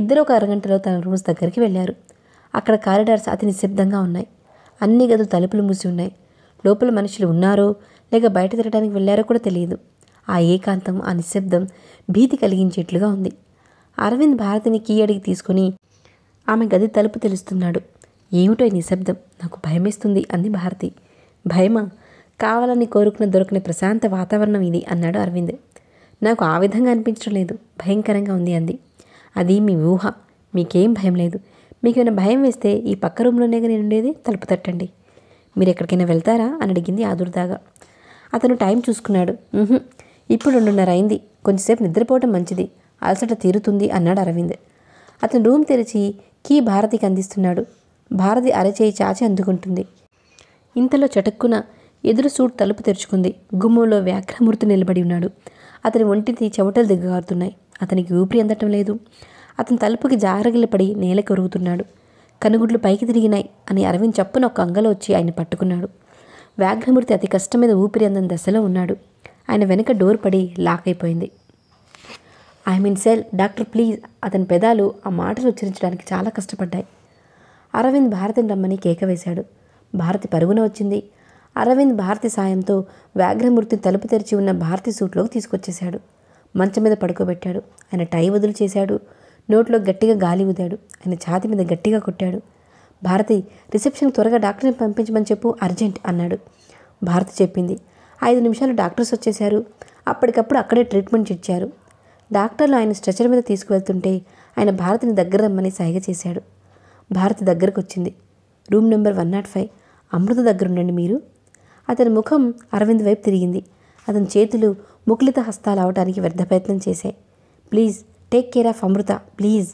A: ఇద్దరు ఒక అరగంటలో తన రూమ్స్ దగ్గరికి వెళ్ళారు అక్కడ కారిడార్స్ అతి నిశ్శబ్దంగా ఉన్నాయి అన్ని గదులు తలుపులు మూసి ఉన్నాయి లోపల మనుషులు ఉన్నారో లేక బయట తిరగడానికి వెళ్ళారో కూడా తెలియదు ఆ ఏకాంతం ఆ నిశ్శబ్దం భీతి కలిగించేట్లుగా ఉంది అరవింద్ భారతిని కీ అడిగి తీసుకుని ఆమె గది తలుపు తెలుస్తున్నాడు ఏమిటో ఈ నిశ్శబ్దం నాకు భయమేస్తుంది అంది భారతి భయమా కావాలని కోరుకున్న దొరకని ప్రశాంత వాతావరణం ఇది అన్నాడు అరవింద్ నాకు ఆ విధంగా అనిపించడం లేదు భయంకరంగా ఉంది అంది అది మీ ఊహ మీకేం భయం లేదు మీకు ఏమైనా భయం వేస్తే ఈ పక్క రూమ్లోనే నేను ఉండేది తలుపు తట్టండి మీరు ఎక్కడికైనా వెళ్తారా అని అడిగింది ఆదుర్దాగా అతను టైం చూసుకున్నాడు ఇప్పుడు రెండున్నర అయింది కొంచెంసేపు నిద్రపోవటం మంచిది అలసట తీరుతుంది అన్నాడు అరవింద్ అతను రూమ్ తెరిచి కీ భారతికి అందిస్తున్నాడు భారతి అరచేయి చాచి అందుకుంటుంది ఇంతలో చటుక్కున ఎదురు సూట్ తలుపు తెరుచుకుంది గుమ్మంలో వ్యాఘ్రమూర్తి నిలబడి ఉన్నాడు అతని ఒంటిది చెమటలు దిగగారుతున్నాయి అతనికి ఊపిరి అందటం లేదు అతను తలుపుకి పడి నేల కొరుగుతున్నాడు కనుగుడ్లు పైకి తిరిగినాయి అని అరవింద్ చప్పున ఒక అంగలో వచ్చి ఆయన పట్టుకున్నాడు వ్యాఘ్రమూర్తి అతి కష్టం మీద ఊపిరి అందని దశలో ఉన్నాడు ఆయన వెనుక డోర్ పడి లాక్ అయిపోయింది I mean cell doctor please అతని పెదాలు ఆ మాటలు ఉచ్చరించడానికి చాలా కష్టపడ్డాయి అరవింద్ భారతిని రమ్మని కేక వేశాడు భారతి పరుగున వచ్చింది అరవింద్ భారతి సాయంతో వ్యాఘ్రమూర్తిని తలుపు తెరిచి ఉన్న భారతి సూట్లోకి తీసుకొచ్చేశాడు మంచం మీద పడుకోబెట్టాడు ఆయన టై వదులు చేశాడు నోట్లో గట్టిగా గాలి ఊదాడు ఆయన ఛాతి మీద గట్టిగా కొట్టాడు భారతి రిసెప్షన్ త్వరగా డాక్టర్ని పంపించమని చెప్పు అర్జెంట్ అన్నాడు భారతి చెప్పింది ఐదు నిమిషాలు డాక్టర్స్ వచ్చేశారు అప్పటికప్పుడు అక్కడే ట్రీట్మెంట్ ఇచ్చారు డాక్టర్లు ఆయన స్ట్రెచర్ మీద తీసుకువెళ్తుంటే ఆయన భారతిని దగ్గర రమ్మని సైగ చేశాడు భారత్ దగ్గరకు వచ్చింది room number one nought five Amrita దగ్గరుండండి మీరు అతని ముఖం అరవింద్ వైపు తిరిగింది అతని చేతులు ముకులిత హస్తాలు అవడానికి వ్యర్థ ప్రయత్నం చేశాయి please take care of Amrita please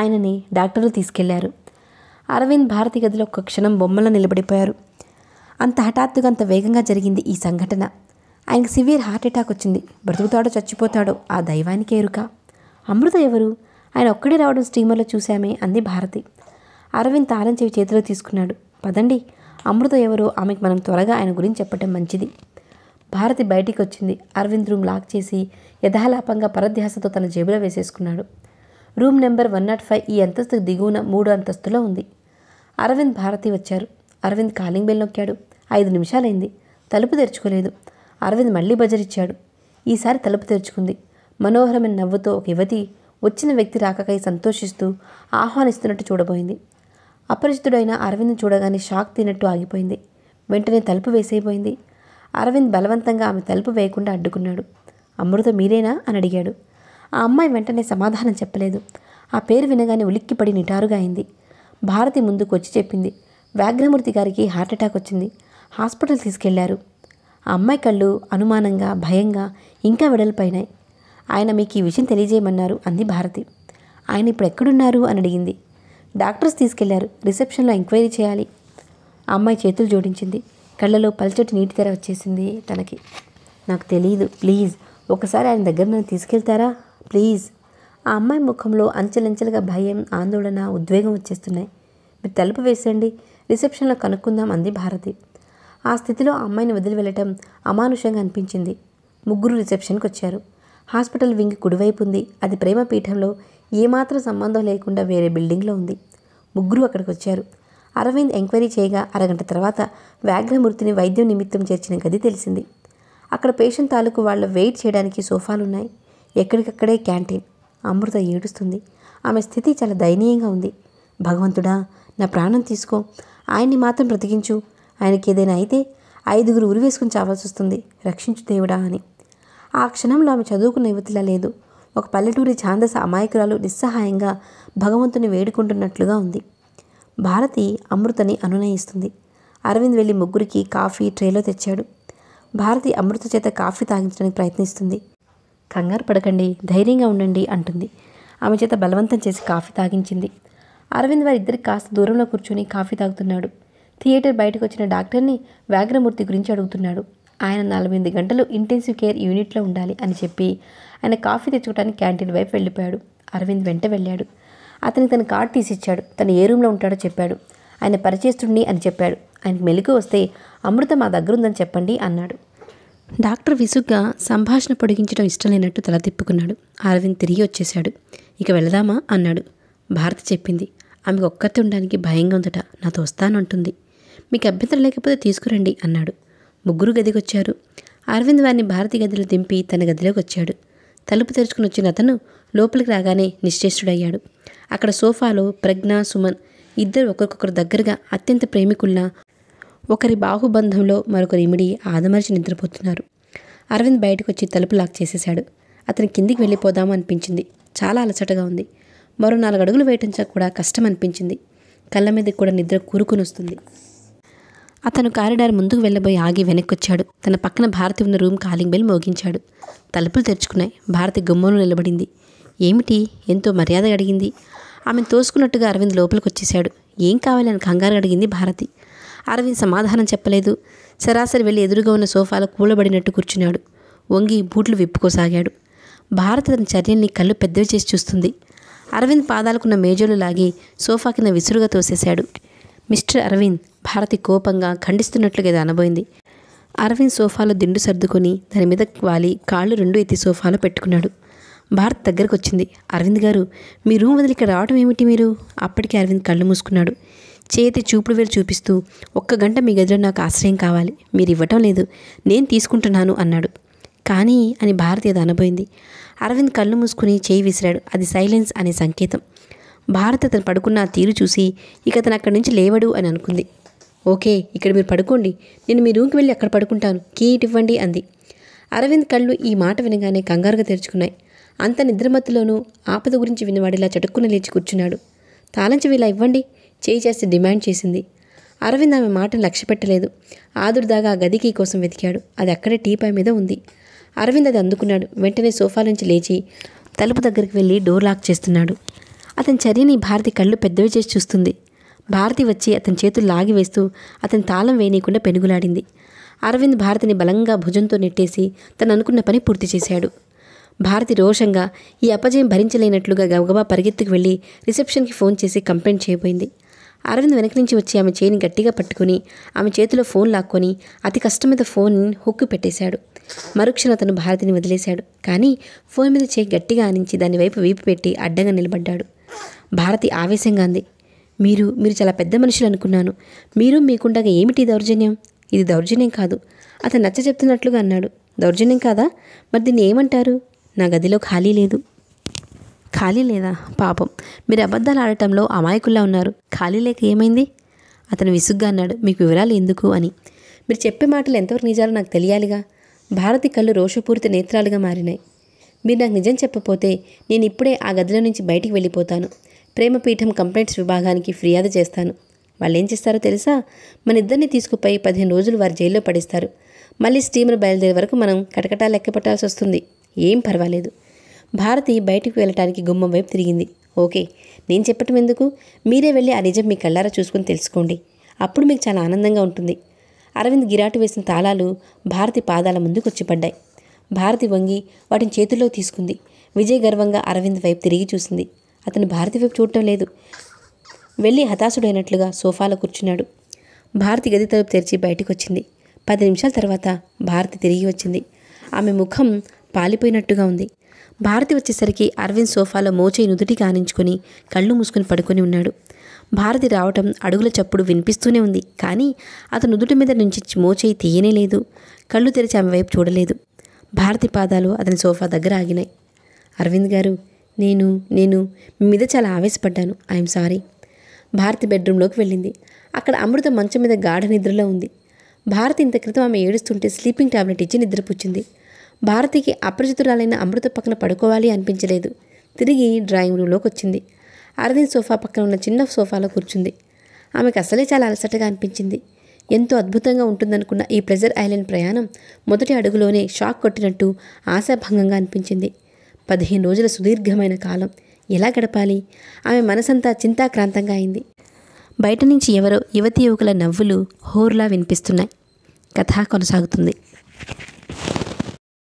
A: ఆయనని డాక్టర్లు తీసుకెళ్లారు అరవింద్ భారతి గదిలో ఒక క్షణం బొమ్మలో నిలబడిపోయారు అంత హఠాత్తుగా అంత వేగంగా జరిగింది ఈ సంఘటన ఆయనకు సివియర్ హార్ట్ అటాక్ వచ్చింది బ్రతుకుతాడో చచ్చిపోతాడో ఆ దైవానికి ఎరుక అమృత ఎవరు ఆయన ఒక్కడే రావడం స్టీమర్లో చూశామే అంది భారతి అరవింద్ తారం చెవి చేతిలో తీసుకున్నాడు పదండి అమృత ఎవరో ఆమెకు మనం త్వరగా ఆయన గురించి చెప్పటం మంచిది భారతి బయటికి వచ్చింది అరవింద్ రూమ్ లాక్ చేసి యథాలాపంగా పరధ్యాసతో తన జేబులో వేసేసుకున్నాడు room number one nought five ఈ అంతస్తు దిగువన మూడు అంతస్తులో ఉంది అరవింద్ భారతి వచ్చారు అరవింద్ కాలింగ్ బెల్ నొక్కాడు ఐదు నిమిషాలైంది తలుపు తెరుచుకోలేదు అరవింద్ మళ్ళీ బజరిచ్చాడు ఈసారి తలుపు తెరుచుకుంది మనోహరమైన నవ్వుతో ఒక యువతి వచ్చిన వ్యక్తి రాకకై సంతోషిస్తూ ఆహ్వానిస్తున్నట్టు చూడబోయింది అపరిచితుడైన అరవింద్ చూడగానే షాక్ తినట్టు ఆగిపోయింది వెంటనే తలుపు వేసేయబోయింది అరవింద్ బలవంతంగా ఆమె తలుపు వేయకుండా అడ్డుకున్నాడు అమృత మీరేనా అని అడిగాడు ఆ అమ్మాయి వెంటనే సమాధానం చెప్పలేదు ఆ పేరు వినగానే ఉలిక్కిపడి నిటారుగా అయింది భారతి ముందుకు వచ్చి చెప్పింది వ్యాఘ్రమూర్తి గారికి హార్ట్అటాక్ వచ్చింది హాస్పిటల్ తీసుకెళ్లారు ఆ అమ్మాయి కళ్ళు అనుమానంగా భయంగా ఇంకా వెడల్పోయినాయి ఆయన మీకు ఈ విషయం తెలియజేయమన్నారు అంది భారతి ఆయన ఇప్పుడు ఎక్కడున్నారు అని అడిగింది డాక్టర్స్ తీసుకెళ్లారు రిసెప్షన్లో ఎంక్వైరీ చేయాలి అమ్మాయి చేతులు జోడించింది కళ్ళలో పలుచటి నీటి తెర వచ్చేసింది తనకి నాకు తెలియదు ప్లీజ్ ఒకసారి ఆయన దగ్గర నన్ను తీసుకెళ్తారా ప్లీజ్ ఆ అమ్మాయి ముఖంలో అంచెలంచెలుగా భయం ఆందోళన ఉద్వేగం వచ్చేస్తున్నాయి మీరు తలుపు వేసేయండి రిసెప్షన్లో కనుక్కుందాం అంది భారతి ఆ స్థితిలో అమ్మాయిని వదిలి వెళ్ళటం అమానుషంగా అనిపించింది ముగ్గురు రిసెప్షన్కి వచ్చారు హాస్పిటల్ వింగ్ కుడివైపు ఉంది అది ప్రేమ పీఠంలో ఏమాత్రం సంబంధం లేకుండా వేరే బిల్డింగ్లో ఉంది ముగ్గురు అక్కడికి వచ్చారు అరవింద్ ఎంక్వైరీ చేయగా అరగంట తర్వాత వ్యాఘ్రమూర్తిని వైద్యం నిమిత్తం చేర్చిన గది తెలిసింది అక్కడ పేషెంట్ తాలూకు వాళ్ళ వెయిట్ చేయడానికి సోఫాలున్నాయి ఎక్కడికక్కడే క్యాంటీన్ అమృత ఏడుస్తుంది ఆమె స్థితి చాలా దయనీయంగా ఉంది భగవంతుడా నా ప్రాణం తీసుకో ఆయన్ని మాత్రం బ్రతికించు ఆయనకి ఏదైనా అయితే ఐదుగురు ఉరివేసుకుని చావాల్సి వస్తుంది రక్షించు దేవుడా అని ఆ క్షణంలో ఆమె చదువుకున్న యువతిలా లేదు ఒక పల్లెటూరి ఛాందస అమాయకురాలు నిస్సహాయంగా భగవంతుని వేడుకుంటున్నట్లుగా ఉంది భారతి అమృతని అనునయిస్తుంది అరవింద్ వెళ్ళి ముగ్గురికి కాఫీ ట్రేలో తెచ్చాడు భారతి అమృత చేత కాఫీ తాగించడానికి ప్రయత్నిస్తుంది కంగారు పడకండి ధైర్యంగా ఉండండి అంటుంది ఆమె చేత బలవంతం చేసి కాఫీ తాగించింది అరవింద్ ఇద్దరికి కాస్త దూరంలో కూర్చొని కాఫీ తాగుతున్నాడు థియేటర్ బయటకు వచ్చిన డాక్టర్ని వ్యాఘ్రమూర్తి గురించి అడుగుతున్నాడు ఆయన నలభై గంటలు ఇంటెన్సివ్ కేర్ యూనిట్లో ఉండాలి అని చెప్పి ఆయన కాఫీ తెచ్చుకోవడానికి క్యాంటీన్ వైపు వెళ్ళిపోయాడు అరవింద్ వెంట వెళ్ళాడు అతనికి తన కార్డు తీసిచ్చాడు తను ఏ రూమ్లో ఉంటాడో చెప్పాడు ఆయన పరిచేస్తుండి అని చెప్పాడు ఆయనకు మెలుగు వస్తే అమృత మా దగ్గర ఉందని చెప్పండి అన్నాడు డాక్టర్ విసుగ్గా సంభాషణ పొడిగించడం ఇష్టం లేనట్టు తల తిప్పుకున్నాడు అరవింద్ తిరిగి వచ్చేశాడు ఇక వెళదామా అన్నాడు భారతి చెప్పింది ఆమెకు ఒక్కతే ఉండడానికి భయంగా ఉందట నాతో వస్తానంటుంది మీకు అభ్యంతరం లేకపోతే తీసుకురండి అన్నాడు ముగ్గురు గదికి వచ్చారు అరవింద్ వారిని భారతి గదిలో దింపి తన గదిలోకి వచ్చాడు తలుపు తెరుచుకుని వచ్చిన అతను లోపలికి రాగానే నిశ్చేష్టుడయ్యాడు అక్కడ సోఫాలో ప్రజ్ఞ సుమన్ ఇద్దరు ఒకరికొకరు దగ్గరగా అత్యంత ప్రేమికుల ఒకరి బాహుబంధంలో మరొకరి ఇమిడి ఆదమర్చి నిద్రపోతున్నారు అరవింద్ బయటకు వచ్చి తలుపు లాక్ చేసేశాడు అతని కిందికి వెళ్ళిపోదాం అనిపించింది చాలా అలసటగా ఉంది మరో నాలుగు అడుగులు వేయటంచా కూడా కష్టం అనిపించింది కళ్ళ మీద కూడా నిద్ర కూరుకుని వస్తుంది అతను కారిడార్ ముందుకు వెళ్ళబోయి ఆగి వెనక్కొచ్చాడు తన పక్కన భారతి ఉన్న రూమ్ కాలింగ్ బెల్ మోగించాడు తలుపులు తెరుచుకున్నాయి భారతి గుమ్మంలో నిలబడింది ఏమిటి ఎంతో మర్యాదగా అడిగింది ఆమెను తోసుకున్నట్టుగా అరవింద్ లోపలికి వచ్చేశాడు ఏం కావాలని కంగారు అడిగింది భారతి అరవింద్ సమాధానం చెప్పలేదు సరాసరి వెళ్ళి ఎదురుగా ఉన్న సోఫాలో కూలబడినట్టు కూర్చున్నాడు వంగి బూట్లు విప్పుకోసాగాడు భారతి తన చర్యల్ని కళ్ళు పెద్దవి చేసి చూస్తుంది అరవింద్ పాదాలకున్న మేజోలు లాగి సోఫా కింద విసురుగా తోసేశాడు మిస్టర్ అరవింద్ భారతి కోపంగా ఖండిస్తున్నట్లుగా ఇది అనబోయింది అరవింద్ సోఫాలో దిండు సర్దుకొని దాని మీద వాలి కాళ్ళు రెండు ఎత్తి సోఫాలో పెట్టుకున్నాడు భారత్ దగ్గరకు వచ్చింది అరవింద్ గారు మీ రూమ్ వదిలి ఇక్కడ రావటం ఏమిటి మీరు అప్పటికే అరవింద్ కళ్ళు మూసుకున్నాడు చేతి చూపుడు వేలు చూపిస్తూ ఒక్క గంట మీ గదిలో నాకు ఆశ్రయం కావాలి మీరు ఇవ్వటం లేదు నేను తీసుకుంటున్నాను అన్నాడు కానీ అని భారత్ ఏదో అనబోయింది అరవింద్ కళ్ళు మూసుకుని చేయి విసిరాడు అది సైలెన్స్ అనే సంకేతం భారత్ అతను పడుకున్న ఆ తీరు చూసి ఇక అతను అక్కడి నుంచి లేవడు అని అనుకుంది ఓకే ఇక్కడ మీరు పడుకోండి నేను మీ రూమ్కి వెళ్ళి అక్కడ పడుకుంటాను కీట్ ఇవ్వండి అంది అరవింద్ కళ్ళు ఈ మాట వినగానే కంగారుగా తెరుచుకున్నాయి అంత నిద్రమత్తులోనూ ఆపద గురించి వినవాడిలా చటుక్కున లేచి కూర్చున్నాడు తాళంచి ఇలా ఇవ్వండి చేయి చేస్తే డిమాండ్ చేసింది అరవింద్ ఆమె మాటను లక్ష్యపెట్టలేదు ఆదుర్దాగా ఆ గదికి కోసం వెతికాడు అది అక్కడే టీపాయ్ మీద ఉంది అరవింద్ అది అందుకున్నాడు వెంటనే సోఫా నుంచి లేచి తలుపు దగ్గరికి వెళ్ళి డోర్ లాక్ చేస్తున్నాడు అతని చర్యని భారతి కళ్ళు పెద్దవి చేసి చూస్తుంది భారతి వచ్చి అతని చేతులు లాగివేస్తూ అతని తాళం వేయనీయకుండా పెనుగులాడింది అరవింద్ భారతిని బలంగా భుజంతో నెట్టేసి తను అనుకున్న పని పూర్తి చేశాడు భారతి రోషంగా ఈ అపజయం భరించలేనట్లుగా గబగబా పరిగెత్తుకు వెళ్ళి రిసెప్షన్కి ఫోన్ చేసి కంప్లైంట్ చేయబోయింది అరవింద్ వెనక నుంచి వచ్చి ఆమె చేయిని గట్టిగా పట్టుకుని ఆమె చేతిలో ఫోన్ లాక్కొని అతి కష్టం మీద ఫోన్ హుక్కు పెట్టేశాడు మరుక్షణ అతను భారతిని వదిలేశాడు కానీ ఫోన్ మీద చేయి గట్టిగా ఆనించి దాని వైపు వీపు పెట్టి అడ్డంగా నిలబడ్డాడు భారతి ఆవేశంగా అంది మీరు మీరు చాలా పెద్ద మనుషులు అనుకున్నాను మీరు మీకుండగా ఏమిటి దౌర్జన్యం ఇది దౌర్జన్యం కాదు అతను నచ్చ చెప్తున్నట్లుగా అన్నాడు దౌర్జన్యం కాదా మరి దీన్ని ఏమంటారు నా గదిలో ఖాళీ లేదు ఖాళీ లేదా పాపం మీరు అబద్ధాలు ఆడటంలో అమాయకుల్లా ఉన్నారు ఖాళీ లేక ఏమైంది అతను విసుగ్గా అన్నాడు మీకు వివరాలు ఎందుకు అని మీరు చెప్పే మాటలు ఎంతవరకు నిజాలు నాకు తెలియాలిగా భారతి కళ్ళు రోషపూరిత నేత్రాలుగా మారినాయి మీరు నాకు నిజం చెప్పపోతే నేను ఇప్పుడే ఆ గదిలో నుంచి బయటికి వెళ్ళిపోతాను ప్రేమపీఠం కంప్లైంట్స్ విభాగానికి ఫిర్యాదు చేస్తాను వాళ్ళు ఏం చేస్తారో తెలుసా మన ఇద్దరిని తీసుకుపోయి పదిహేను రోజులు వారి జైల్లో పడిస్తారు మళ్ళీ స్టీమర్ బయలుదేరే వరకు మనం కటకటాలు లెక్క వస్తుంది ఏం పర్వాలేదు భారతి బయటకు వెళ్ళటానికి గుమ్మం వైపు తిరిగింది ఓకే నేను చెప్పటం ఎందుకు మీరే వెళ్ళి ఆ నిజం మీ కళ్ళారా చూసుకుని తెలుసుకోండి అప్పుడు మీకు చాలా ఆనందంగా ఉంటుంది అరవింద్ గిరాటు వేసిన తాళాలు భారతి పాదాల ముందుకు వచ్చిపడ్డాయి భారతి వంగి వాటిని చేతుల్లో తీసుకుంది విజయ్ గర్వంగా అరవింద్ వైపు తిరిగి చూసింది అతను భారతి వైపు చూడటం లేదు వెళ్ళి హతాశుడైనట్లుగా సోఫాలో కూర్చున్నాడు భారతి గది తలుపు తెరిచి బయటకు వచ్చింది పది నిమిషాల తర్వాత భారతి తిరిగి వచ్చింది ఆమె ముఖం పాలిపోయినట్టుగా ఉంది భారతి వచ్చేసరికి అరవింద్ సోఫాలో మోచేయి నుదుటి కానించుకొని కళ్ళు మూసుకుని పడుకొని ఉన్నాడు భారతి రావటం అడుగుల చప్పుడు వినిపిస్తూనే ఉంది కానీ అతను నుదుటి మీద నుంచి మోచేయి తీయనే లేదు కళ్ళు తెరిచి ఆమె వైపు చూడలేదు భారతి పాదాలు అతని సోఫా దగ్గర ఆగినాయి అరవింద్ గారు నేను నేను మీ మీద చాలా ఆవేశపడ్డాను ఐఎమ్ సారీ భారతి బెడ్రూమ్లోకి వెళ్ళింది అక్కడ అమృత మంచం మీద గాఢ నిద్రలో ఉంది భారతి ఇంత క్రితం ఆమె ఏడుస్తుంటే స్లీపింగ్ టాబ్లెట్ ఇచ్చి నిద్రపుచ్చింది భారతికి అపరిచితురాలైన అమృత పక్కన పడుకోవాలి అనిపించలేదు తిరిగి డ్రాయింగ్ రూమ్లోకి వచ్చింది అరవింద్ సోఫా పక్కన ఉన్న చిన్న సోఫాలో కూర్చుంది ఆమెకు అసలే చాలా అలసటగా అనిపించింది ఎంతో అద్భుతంగా ఉంటుందనుకున్న ఈ ప్లెజర్ ఐలాండ్ ప్రయాణం మొదటి అడుగులోనే షాక్ కొట్టినట్టు ఆశాభంగంగా అనిపించింది పదిహేను రోజుల సుదీర్ఘమైన కాలం ఎలా గడపాలి ఆమె మనసంతా చింతాక్రాంతంగా అయింది బయట నుంచి ఎవరో యువతి యువకుల నవ్వులు హోర్లా వినిపిస్తున్నాయి కథ కొనసాగుతుంది